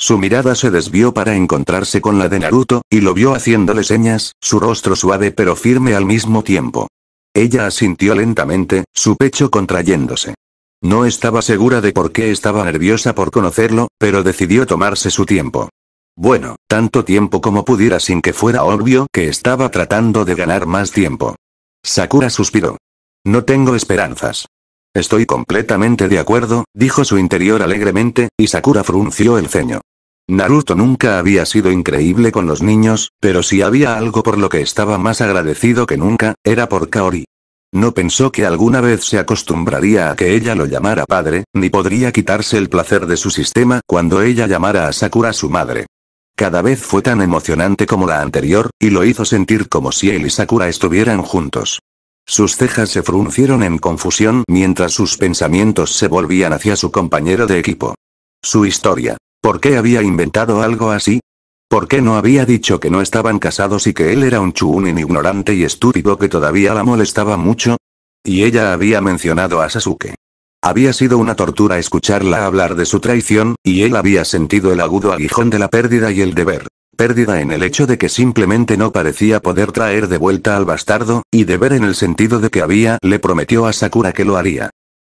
Su mirada se desvió para encontrarse con la de Naruto, y lo vio haciéndole señas, su rostro suave pero firme al mismo tiempo. Ella asintió lentamente, su pecho contrayéndose. No estaba segura de por qué estaba nerviosa por conocerlo, pero decidió tomarse su tiempo. Bueno, tanto tiempo como pudiera sin que fuera obvio que estaba tratando de ganar más tiempo. Sakura suspiró. No tengo esperanzas. Estoy completamente de acuerdo, dijo su interior alegremente, y Sakura frunció el ceño. Naruto nunca había sido increíble con los niños, pero si había algo por lo que estaba más agradecido que nunca, era por Kaori. No pensó que alguna vez se acostumbraría a que ella lo llamara padre, ni podría quitarse el placer de su sistema cuando ella llamara a Sakura su madre. Cada vez fue tan emocionante como la anterior, y lo hizo sentir como si él y Sakura estuvieran juntos. Sus cejas se fruncieron en confusión mientras sus pensamientos se volvían hacia su compañero de equipo. Su historia. ¿Por qué había inventado algo así? ¿Por qué no había dicho que no estaban casados y que él era un chunin ignorante y estúpido que todavía la molestaba mucho? Y ella había mencionado a Sasuke. Había sido una tortura escucharla hablar de su traición, y él había sentido el agudo aguijón de la pérdida y el deber pérdida en el hecho de que simplemente no parecía poder traer de vuelta al bastardo, y de ver en el sentido de que había le prometió a Sakura que lo haría.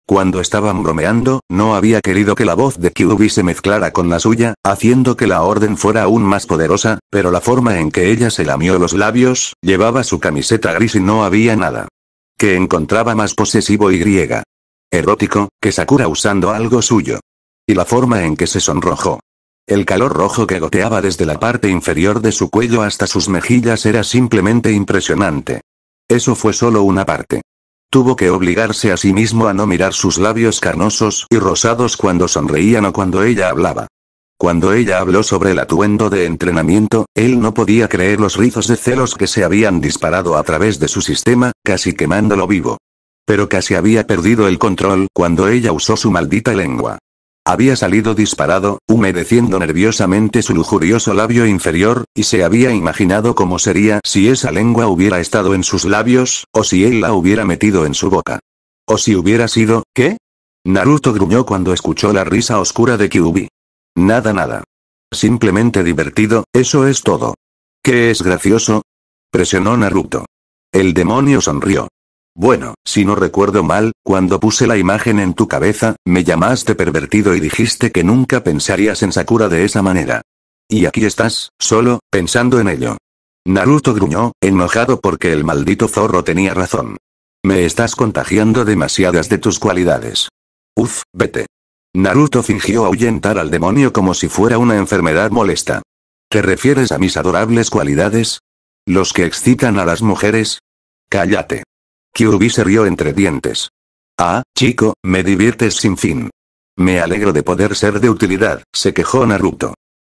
Cuando estaban bromeando, no había querido que la voz de Kyubi se mezclara con la suya, haciendo que la orden fuera aún más poderosa, pero la forma en que ella se lamió los labios, llevaba su camiseta gris y no había nada. Que encontraba más posesivo y griega. Erótico, que Sakura usando algo suyo. Y la forma en que se sonrojó. El calor rojo que goteaba desde la parte inferior de su cuello hasta sus mejillas era simplemente impresionante. Eso fue solo una parte. Tuvo que obligarse a sí mismo a no mirar sus labios carnosos y rosados cuando sonreían o cuando ella hablaba. Cuando ella habló sobre el atuendo de entrenamiento, él no podía creer los rizos de celos que se habían disparado a través de su sistema, casi quemándolo vivo. Pero casi había perdido el control cuando ella usó su maldita lengua. Había salido disparado, humedeciendo nerviosamente su lujurioso labio inferior, y se había imaginado cómo sería si esa lengua hubiera estado en sus labios, o si él la hubiera metido en su boca. O si hubiera sido, ¿qué? Naruto gruñó cuando escuchó la risa oscura de Kyubi. Nada nada. Simplemente divertido, eso es todo. ¿Qué es gracioso? Presionó Naruto. El demonio sonrió. Bueno, si no recuerdo mal, cuando puse la imagen en tu cabeza, me llamaste pervertido y dijiste que nunca pensarías en Sakura de esa manera. Y aquí estás, solo, pensando en ello. Naruto gruñó, enojado porque el maldito zorro tenía razón. Me estás contagiando demasiadas de tus cualidades. Uf, vete. Naruto fingió ahuyentar al demonio como si fuera una enfermedad molesta. ¿Te refieres a mis adorables cualidades? ¿Los que excitan a las mujeres? Cállate. Kyuubi se rió entre dientes. Ah, chico, me diviertes sin fin. Me alegro de poder ser de utilidad, se quejó Naruto.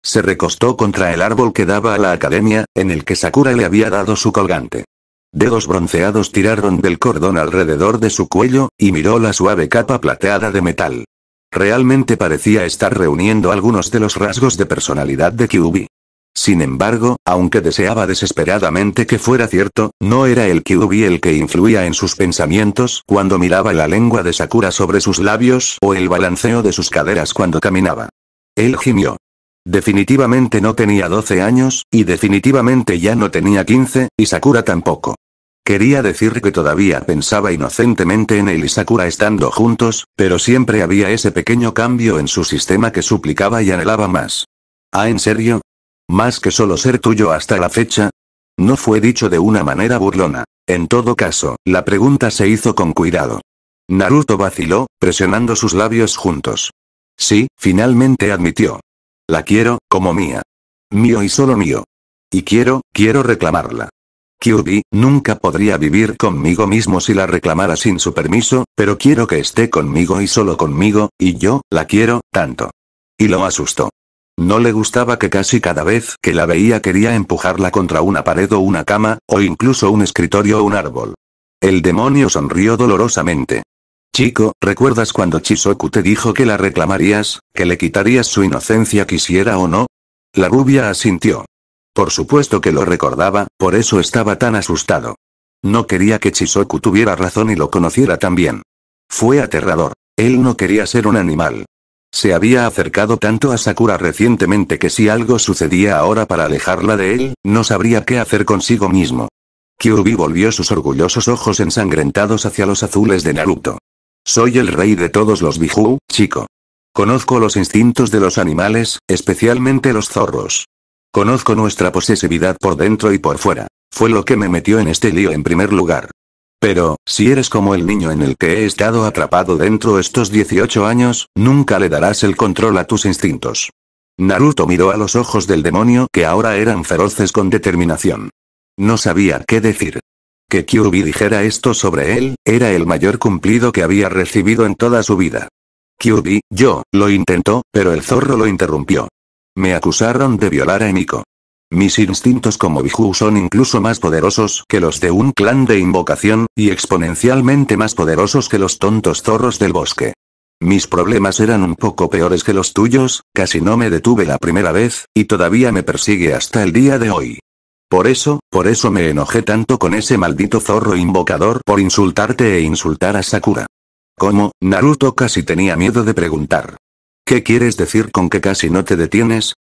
Se recostó contra el árbol que daba a la academia, en el que Sakura le había dado su colgante. Dedos bronceados tiraron del cordón alrededor de su cuello, y miró la suave capa plateada de metal. Realmente parecía estar reuniendo algunos de los rasgos de personalidad de Kiubi. Sin embargo, aunque deseaba desesperadamente que fuera cierto, no era el Kyuubi el que influía en sus pensamientos cuando miraba la lengua de Sakura sobre sus labios o el balanceo de sus caderas cuando caminaba. Él gimió. Definitivamente no tenía 12 años, y definitivamente ya no tenía 15, y Sakura tampoco. Quería decir que todavía pensaba inocentemente en él y Sakura estando juntos, pero siempre había ese pequeño cambio en su sistema que suplicaba y anhelaba más. Ah, en serio, más que solo ser tuyo hasta la fecha. No fue dicho de una manera burlona. En todo caso, la pregunta se hizo con cuidado. Naruto vaciló, presionando sus labios juntos. Sí, finalmente admitió. La quiero, como mía. Mío y solo mío. Y quiero, quiero reclamarla. Kyubi, nunca podría vivir conmigo mismo si la reclamara sin su permiso, pero quiero que esté conmigo y solo conmigo, y yo, la quiero, tanto. Y lo asustó. No le gustaba que casi cada vez que la veía quería empujarla contra una pared o una cama, o incluso un escritorio o un árbol. El demonio sonrió dolorosamente. Chico, ¿recuerdas cuando Chisoku te dijo que la reclamarías, que le quitarías su inocencia quisiera o no? La rubia asintió. Por supuesto que lo recordaba, por eso estaba tan asustado. No quería que Chisoku tuviera razón y lo conociera tan bien. Fue aterrador. Él no quería ser un animal, se había acercado tanto a Sakura recientemente que si algo sucedía ahora para alejarla de él, no sabría qué hacer consigo mismo. Kyubi volvió sus orgullosos ojos ensangrentados hacia los azules de Naruto. Soy el rey de todos los Biju, chico. Conozco los instintos de los animales, especialmente los zorros. Conozco nuestra posesividad por dentro y por fuera. Fue lo que me metió en este lío en primer lugar. Pero, si eres como el niño en el que he estado atrapado dentro estos 18 años, nunca le darás el control a tus instintos. Naruto miró a los ojos del demonio que ahora eran feroces con determinación. No sabía qué decir. Que Kyuubi dijera esto sobre él, era el mayor cumplido que había recibido en toda su vida. Kyuubi, yo, lo intentó, pero el zorro lo interrumpió. Me acusaron de violar a Emiko. Mis instintos como Biju son incluso más poderosos que los de un clan de invocación, y exponencialmente más poderosos que los tontos zorros del bosque. Mis problemas eran un poco peores que los tuyos, casi no me detuve la primera vez, y todavía me persigue hasta el día de hoy. Por eso, por eso me enojé tanto con ese maldito zorro invocador por insultarte e insultar a Sakura. Como, Naruto casi tenía miedo de preguntar. ¿Qué quieres decir con que casi no te detienes?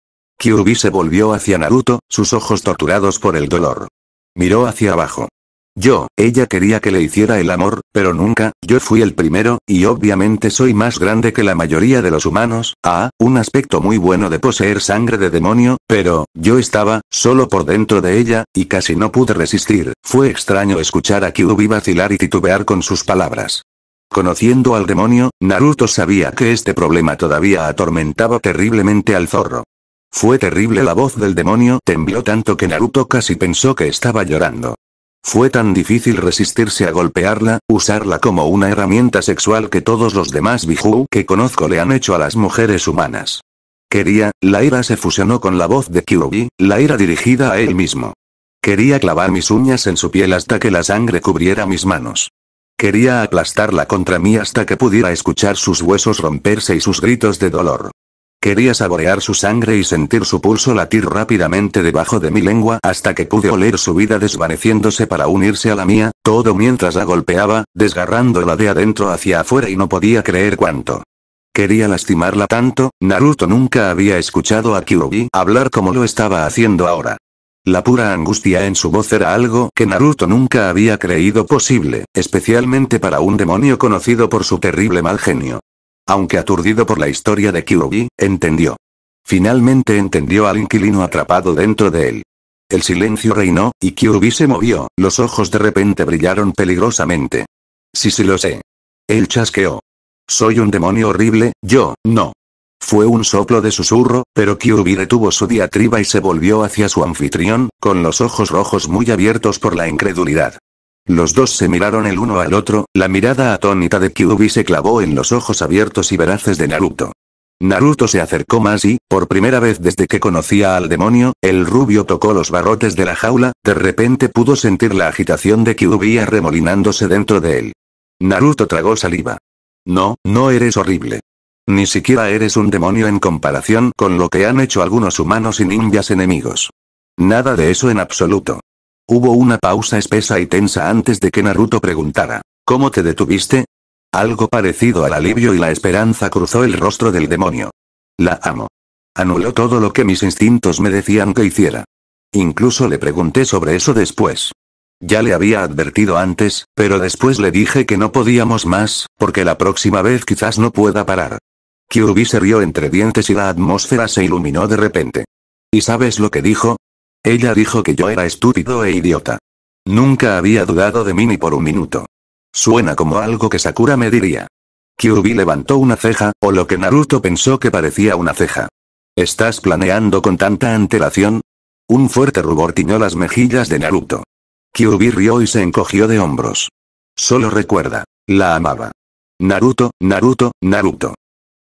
Kyuubi se volvió hacia Naruto, sus ojos torturados por el dolor. Miró hacia abajo. Yo, ella quería que le hiciera el amor, pero nunca, yo fui el primero, y obviamente soy más grande que la mayoría de los humanos, ah, un aspecto muy bueno de poseer sangre de demonio, pero, yo estaba, solo por dentro de ella, y casi no pude resistir, fue extraño escuchar a Kyuubi vacilar y titubear con sus palabras. Conociendo al demonio, Naruto sabía que este problema todavía atormentaba terriblemente al zorro. Fue terrible la voz del demonio, tembló tanto que Naruto casi pensó que estaba llorando. Fue tan difícil resistirse a golpearla, usarla como una herramienta sexual que todos los demás Bijuu que conozco le han hecho a las mujeres humanas. Quería, la ira se fusionó con la voz de Kyuubi, la ira dirigida a él mismo. Quería clavar mis uñas en su piel hasta que la sangre cubriera mis manos. Quería aplastarla contra mí hasta que pudiera escuchar sus huesos romperse y sus gritos de dolor. Quería saborear su sangre y sentir su pulso latir rápidamente debajo de mi lengua hasta que pude oler su vida desvaneciéndose para unirse a la mía, todo mientras la golpeaba, desgarrándola de adentro hacia afuera y no podía creer cuánto. Quería lastimarla tanto, Naruto nunca había escuchado a Kyuubi hablar como lo estaba haciendo ahora. La pura angustia en su voz era algo que Naruto nunca había creído posible, especialmente para un demonio conocido por su terrible mal genio aunque aturdido por la historia de Kyuubi, entendió. Finalmente entendió al inquilino atrapado dentro de él. El silencio reinó, y Kyuubi se movió, los ojos de repente brillaron peligrosamente. Sí, sí lo sé. Él chasqueó. Soy un demonio horrible, yo, no. Fue un soplo de susurro, pero Kyuubi detuvo su diatriba y se volvió hacia su anfitrión, con los ojos rojos muy abiertos por la incredulidad. Los dos se miraron el uno al otro, la mirada atónita de Kyubi se clavó en los ojos abiertos y veraces de Naruto. Naruto se acercó más y, por primera vez desde que conocía al demonio, el rubio tocó los barrotes de la jaula, de repente pudo sentir la agitación de Kyubi arremolinándose dentro de él. Naruto tragó saliva. No, no eres horrible. Ni siquiera eres un demonio en comparación con lo que han hecho algunos humanos y ninjas enemigos. Nada de eso en absoluto. Hubo una pausa espesa y tensa antes de que Naruto preguntara. ¿Cómo te detuviste? Algo parecido al alivio y la esperanza cruzó el rostro del demonio. La amo. Anuló todo lo que mis instintos me decían que hiciera. Incluso le pregunté sobre eso después. Ya le había advertido antes, pero después le dije que no podíamos más, porque la próxima vez quizás no pueda parar. Kyubi se rió entre dientes y la atmósfera se iluminó de repente. ¿Y sabes lo que dijo? Ella dijo que yo era estúpido e idiota. Nunca había dudado de mí ni por un minuto. Suena como algo que Sakura me diría. Kyubi levantó una ceja, o lo que Naruto pensó que parecía una ceja. ¿Estás planeando con tanta antelación? Un fuerte rubor tiñó las mejillas de Naruto. Kyubi rió y se encogió de hombros. Solo recuerda, la amaba. Naruto, Naruto, Naruto.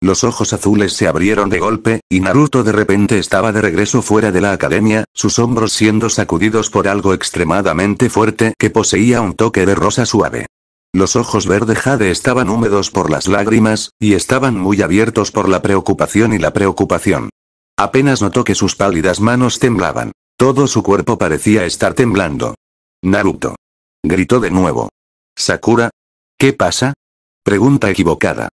Los ojos azules se abrieron de golpe, y Naruto de repente estaba de regreso fuera de la academia, sus hombros siendo sacudidos por algo extremadamente fuerte que poseía un toque de rosa suave. Los ojos verde jade estaban húmedos por las lágrimas, y estaban muy abiertos por la preocupación y la preocupación. Apenas notó que sus pálidas manos temblaban. Todo su cuerpo parecía estar temblando. Naruto. Gritó de nuevo. Sakura. ¿Qué pasa? Pregunta equivocada.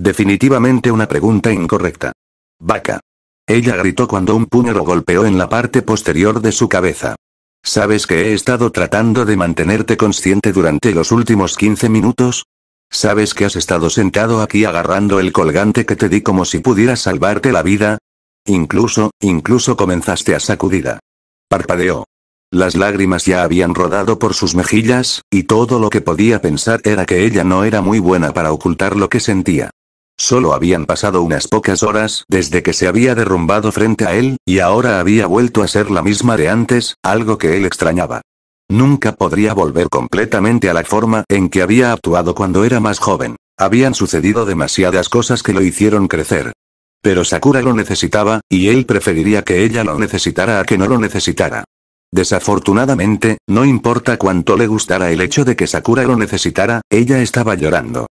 Definitivamente una pregunta incorrecta. Vaca. Ella gritó cuando un puñero golpeó en la parte posterior de su cabeza. ¿Sabes que he estado tratando de mantenerte consciente durante los últimos 15 minutos? ¿Sabes que has estado sentado aquí agarrando el colgante que te di como si pudiera salvarte la vida? Incluso, incluso comenzaste a sacudida. Parpadeó. Las lágrimas ya habían rodado por sus mejillas, y todo lo que podía pensar era que ella no era muy buena para ocultar lo que sentía. Solo habían pasado unas pocas horas desde que se había derrumbado frente a él, y ahora había vuelto a ser la misma de antes, algo que él extrañaba. Nunca podría volver completamente a la forma en que había actuado cuando era más joven. Habían sucedido demasiadas cosas que lo hicieron crecer. Pero Sakura lo necesitaba, y él preferiría que ella lo necesitara a que no lo necesitara. Desafortunadamente, no importa cuánto le gustara el hecho de que Sakura lo necesitara, ella estaba llorando.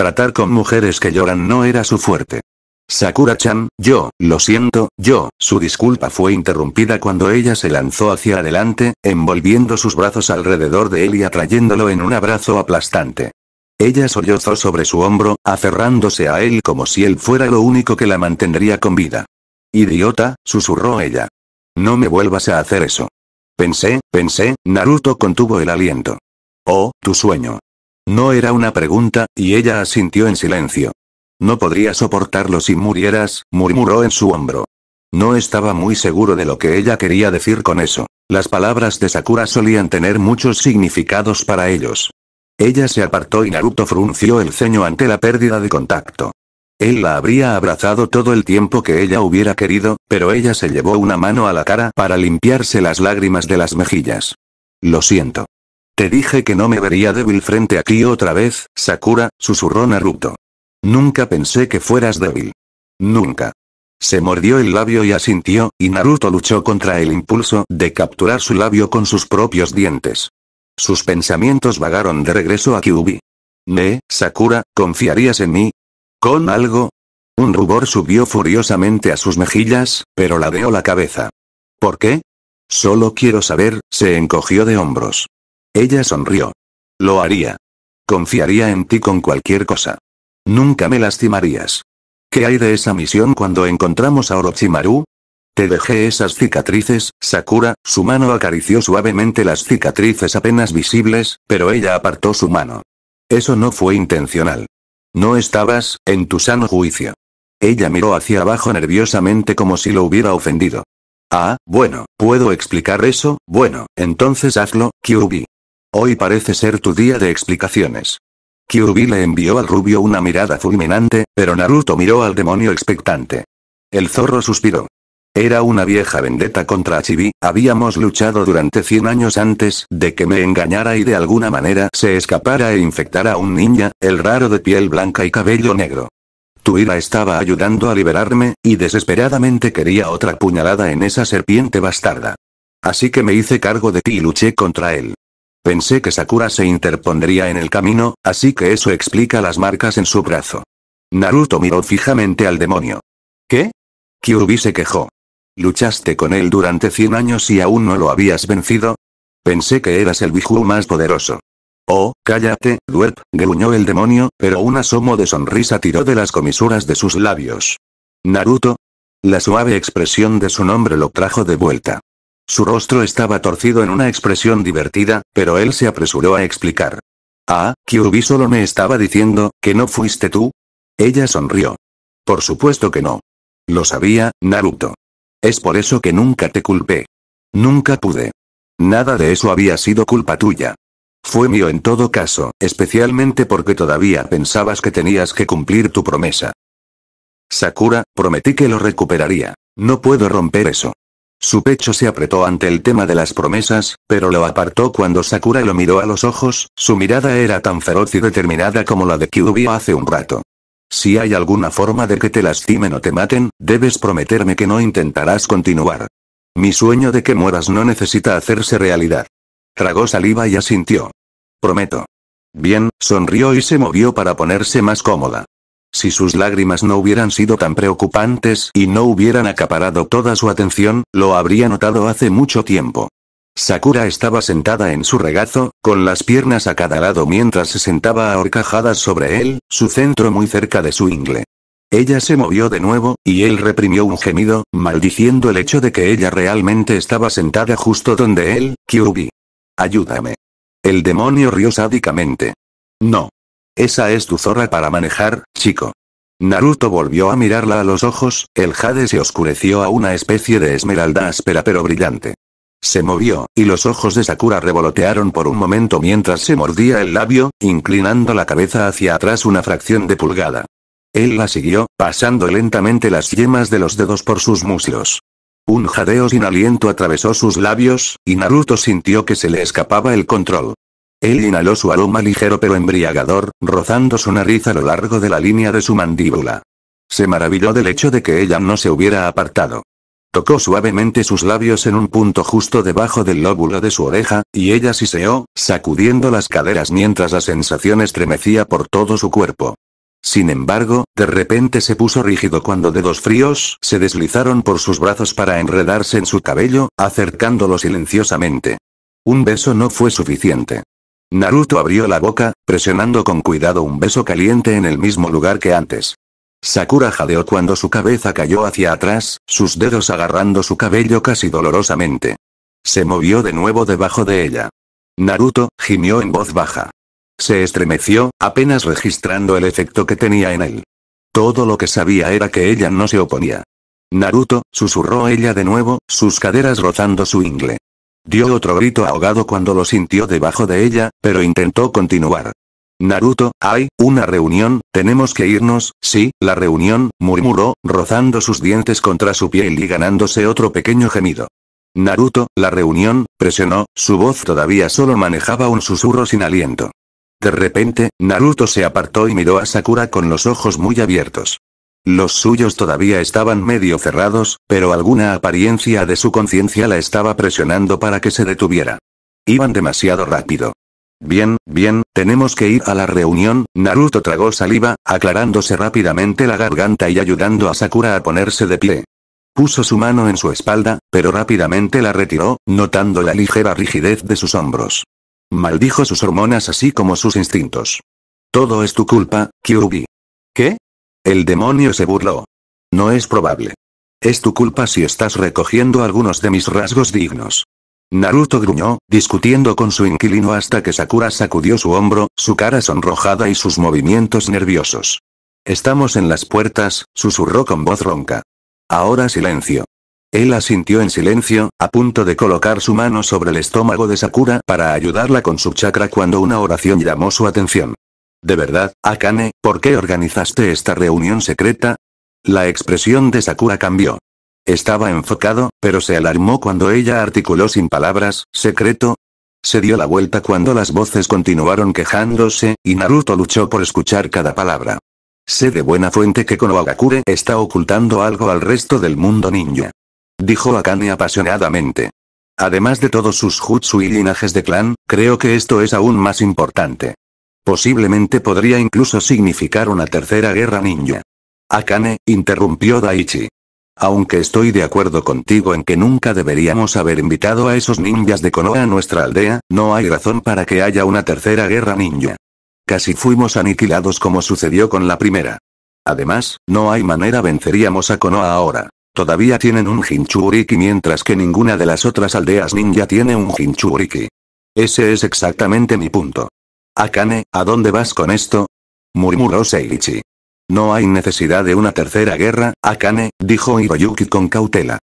Tratar con mujeres que lloran no era su fuerte. Sakura-chan, yo, lo siento, yo, su disculpa fue interrumpida cuando ella se lanzó hacia adelante, envolviendo sus brazos alrededor de él y atrayéndolo en un abrazo aplastante. Ella sollozó sobre su hombro, aferrándose a él como si él fuera lo único que la mantendría con vida. Idiota, susurró ella. No me vuelvas a hacer eso. Pensé, pensé, Naruto contuvo el aliento. Oh, tu sueño. No era una pregunta, y ella asintió en silencio. No podría soportarlo si murieras, murmuró en su hombro. No estaba muy seguro de lo que ella quería decir con eso. Las palabras de Sakura solían tener muchos significados para ellos. Ella se apartó y Naruto frunció el ceño ante la pérdida de contacto. Él la habría abrazado todo el tiempo que ella hubiera querido, pero ella se llevó una mano a la cara para limpiarse las lágrimas de las mejillas. Lo siento. Te dije que no me vería débil frente a ti otra vez, Sakura, susurró Naruto. Nunca pensé que fueras débil. Nunca. Se mordió el labio y asintió, y Naruto luchó contra el impulso de capturar su labio con sus propios dientes. Sus pensamientos vagaron de regreso a Kyubi. Ne, Sakura, ¿confiarías en mí? ¿Con algo? Un rubor subió furiosamente a sus mejillas, pero ladeó la cabeza. ¿Por qué? Solo quiero saber, se encogió de hombros. Ella sonrió. Lo haría. Confiaría en ti con cualquier cosa. Nunca me lastimarías. ¿Qué hay de esa misión cuando encontramos a Orochimaru? Te dejé esas cicatrices, Sakura, su mano acarició suavemente las cicatrices apenas visibles, pero ella apartó su mano. Eso no fue intencional. No estabas, en tu sano juicio. Ella miró hacia abajo nerviosamente como si lo hubiera ofendido. Ah, bueno, puedo explicar eso, bueno, entonces hazlo, Kyubi. Hoy parece ser tu día de explicaciones. Kirby le envió al rubio una mirada fulminante, pero Naruto miró al demonio expectante. El zorro suspiró. Era una vieja vendetta contra Chibi, habíamos luchado durante 100 años antes de que me engañara y de alguna manera se escapara e infectara a un niña, el raro de piel blanca y cabello negro. Tu ira estaba ayudando a liberarme, y desesperadamente quería otra puñalada en esa serpiente bastarda. Así que me hice cargo de ti y luché contra él. Pensé que Sakura se interpondría en el camino, así que eso explica las marcas en su brazo. Naruto miró fijamente al demonio. ¿Qué? Kyubi se quejó. Luchaste con él durante 100 años y aún no lo habías vencido. Pensé que eras el Biju más poderoso. Oh, cállate, Duerp, gruñó el demonio, pero un asomo de sonrisa tiró de las comisuras de sus labios. Naruto. La suave expresión de su nombre lo trajo de vuelta. Su rostro estaba torcido en una expresión divertida, pero él se apresuró a explicar. Ah, Kyubi solo me estaba diciendo, ¿que no fuiste tú? Ella sonrió. Por supuesto que no. Lo sabía, Naruto. Es por eso que nunca te culpé. Nunca pude. Nada de eso había sido culpa tuya. Fue mío en todo caso, especialmente porque todavía pensabas que tenías que cumplir tu promesa. Sakura, prometí que lo recuperaría. No puedo romper eso. Su pecho se apretó ante el tema de las promesas, pero lo apartó cuando Sakura lo miró a los ojos, su mirada era tan feroz y determinada como la de Kyubi hace un rato. Si hay alguna forma de que te lastimen o te maten, debes prometerme que no intentarás continuar. Mi sueño de que mueras no necesita hacerse realidad. Tragó saliva y asintió. Prometo. Bien, sonrió y se movió para ponerse más cómoda. Si sus lágrimas no hubieran sido tan preocupantes y no hubieran acaparado toda su atención, lo habría notado hace mucho tiempo. Sakura estaba sentada en su regazo, con las piernas a cada lado mientras se sentaba ahorcajadas sobre él, su centro muy cerca de su ingle. Ella se movió de nuevo, y él reprimió un gemido, maldiciendo el hecho de que ella realmente estaba sentada justo donde él, Kyubi. Ayúdame. El demonio rió sádicamente. No. Esa es tu zorra para manejar, chico. Naruto volvió a mirarla a los ojos, el jade se oscureció a una especie de esmeralda áspera pero brillante. Se movió, y los ojos de Sakura revolotearon por un momento mientras se mordía el labio, inclinando la cabeza hacia atrás una fracción de pulgada. Él la siguió, pasando lentamente las yemas de los dedos por sus muslos. Un jadeo sin aliento atravesó sus labios, y Naruto sintió que se le escapaba el control. Él inhaló su aroma ligero pero embriagador, rozando su nariz a lo largo de la línea de su mandíbula. Se maravilló del hecho de que ella no se hubiera apartado. Tocó suavemente sus labios en un punto justo debajo del lóbulo de su oreja, y ella siseó, sacudiendo las caderas mientras la sensación estremecía por todo su cuerpo. Sin embargo, de repente se puso rígido cuando dedos fríos se deslizaron por sus brazos para enredarse en su cabello, acercándolo silenciosamente. Un beso no fue suficiente. Naruto abrió la boca, presionando con cuidado un beso caliente en el mismo lugar que antes. Sakura jadeó cuando su cabeza cayó hacia atrás, sus dedos agarrando su cabello casi dolorosamente. Se movió de nuevo debajo de ella. Naruto, gimió en voz baja. Se estremeció, apenas registrando el efecto que tenía en él. Todo lo que sabía era que ella no se oponía. Naruto, susurró ella de nuevo, sus caderas rozando su ingle. Dio otro grito ahogado cuando lo sintió debajo de ella, pero intentó continuar. Naruto, hay, una reunión, tenemos que irnos, sí, la reunión, murmuró, rozando sus dientes contra su piel y ganándose otro pequeño gemido. Naruto, la reunión, presionó, su voz todavía solo manejaba un susurro sin aliento. De repente, Naruto se apartó y miró a Sakura con los ojos muy abiertos. Los suyos todavía estaban medio cerrados, pero alguna apariencia de su conciencia la estaba presionando para que se detuviera. Iban demasiado rápido. Bien, bien, tenemos que ir a la reunión, Naruto tragó saliva, aclarándose rápidamente la garganta y ayudando a Sakura a ponerse de pie. Puso su mano en su espalda, pero rápidamente la retiró, notando la ligera rigidez de sus hombros. Maldijo sus hormonas así como sus instintos. Todo es tu culpa, Kyubi. ¿Qué? El demonio se burló. No es probable. Es tu culpa si estás recogiendo algunos de mis rasgos dignos. Naruto gruñó, discutiendo con su inquilino hasta que Sakura sacudió su hombro, su cara sonrojada y sus movimientos nerviosos. Estamos en las puertas, susurró con voz ronca. Ahora silencio. Él asintió en silencio, a punto de colocar su mano sobre el estómago de Sakura para ayudarla con su chakra cuando una oración llamó su atención. De verdad, Akane, ¿por qué organizaste esta reunión secreta? La expresión de Sakura cambió. Estaba enfocado, pero se alarmó cuando ella articuló sin palabras, secreto. Se dio la vuelta cuando las voces continuaron quejándose, y Naruto luchó por escuchar cada palabra. Sé de buena fuente que Konohagakure está ocultando algo al resto del mundo ninja. Dijo Akane apasionadamente. Además de todos sus jutsu y linajes de clan, creo que esto es aún más importante. Posiblemente podría incluso significar una tercera guerra ninja. Akane, interrumpió Daichi. Aunque estoy de acuerdo contigo en que nunca deberíamos haber invitado a esos ninjas de Konoha a nuestra aldea, no hay razón para que haya una tercera guerra ninja. Casi fuimos aniquilados como sucedió con la primera. Además, no hay manera venceríamos a Konoha ahora. Todavía tienen un Hinchuriki mientras que ninguna de las otras aldeas ninja tiene un Hinchuriki. Ese es exactamente mi punto. Akane, ¿a dónde vas con esto? murmuró Seiichi. No hay necesidad de una tercera guerra, Akane, dijo Hiroyuki con cautela.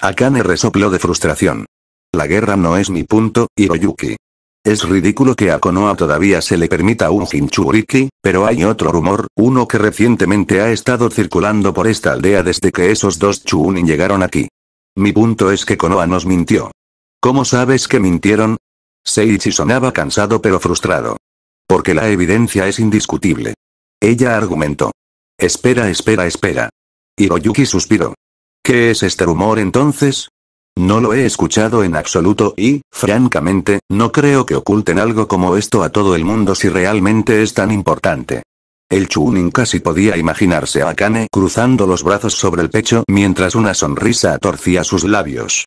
Akane resopló de frustración. La guerra no es mi punto, Hiroyuki. Es ridículo que a Konoha todavía se le permita un Hinchuriki, pero hay otro rumor, uno que recientemente ha estado circulando por esta aldea desde que esos dos Chunin llegaron aquí. Mi punto es que Konoha nos mintió. ¿Cómo sabes que mintieron? Seiichi sonaba cansado pero frustrado. Porque la evidencia es indiscutible. Ella argumentó. Espera, espera, espera. Hiroyuki suspiró. ¿Qué es este rumor entonces? No lo he escuchado en absoluto y, francamente, no creo que oculten algo como esto a todo el mundo si realmente es tan importante. El Chunin casi podía imaginarse a Akane cruzando los brazos sobre el pecho mientras una sonrisa torcía sus labios.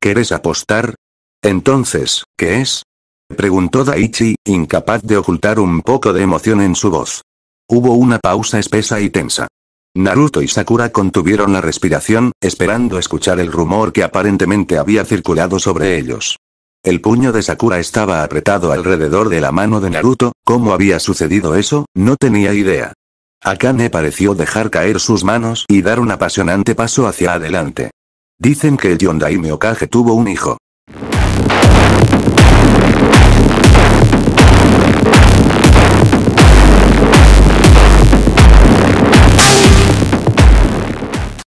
¿Quieres apostar? Entonces, ¿qué es? preguntó Daichi, incapaz de ocultar un poco de emoción en su voz. Hubo una pausa espesa y tensa. Naruto y Sakura contuvieron la respiración, esperando escuchar el rumor que aparentemente había circulado sobre ellos. El puño de Sakura estaba apretado alrededor de la mano de Naruto, ¿cómo había sucedido eso? No tenía idea. Akane pareció dejar caer sus manos y dar un apasionante paso hacia adelante. Dicen que el Yondaime Okage tuvo un hijo.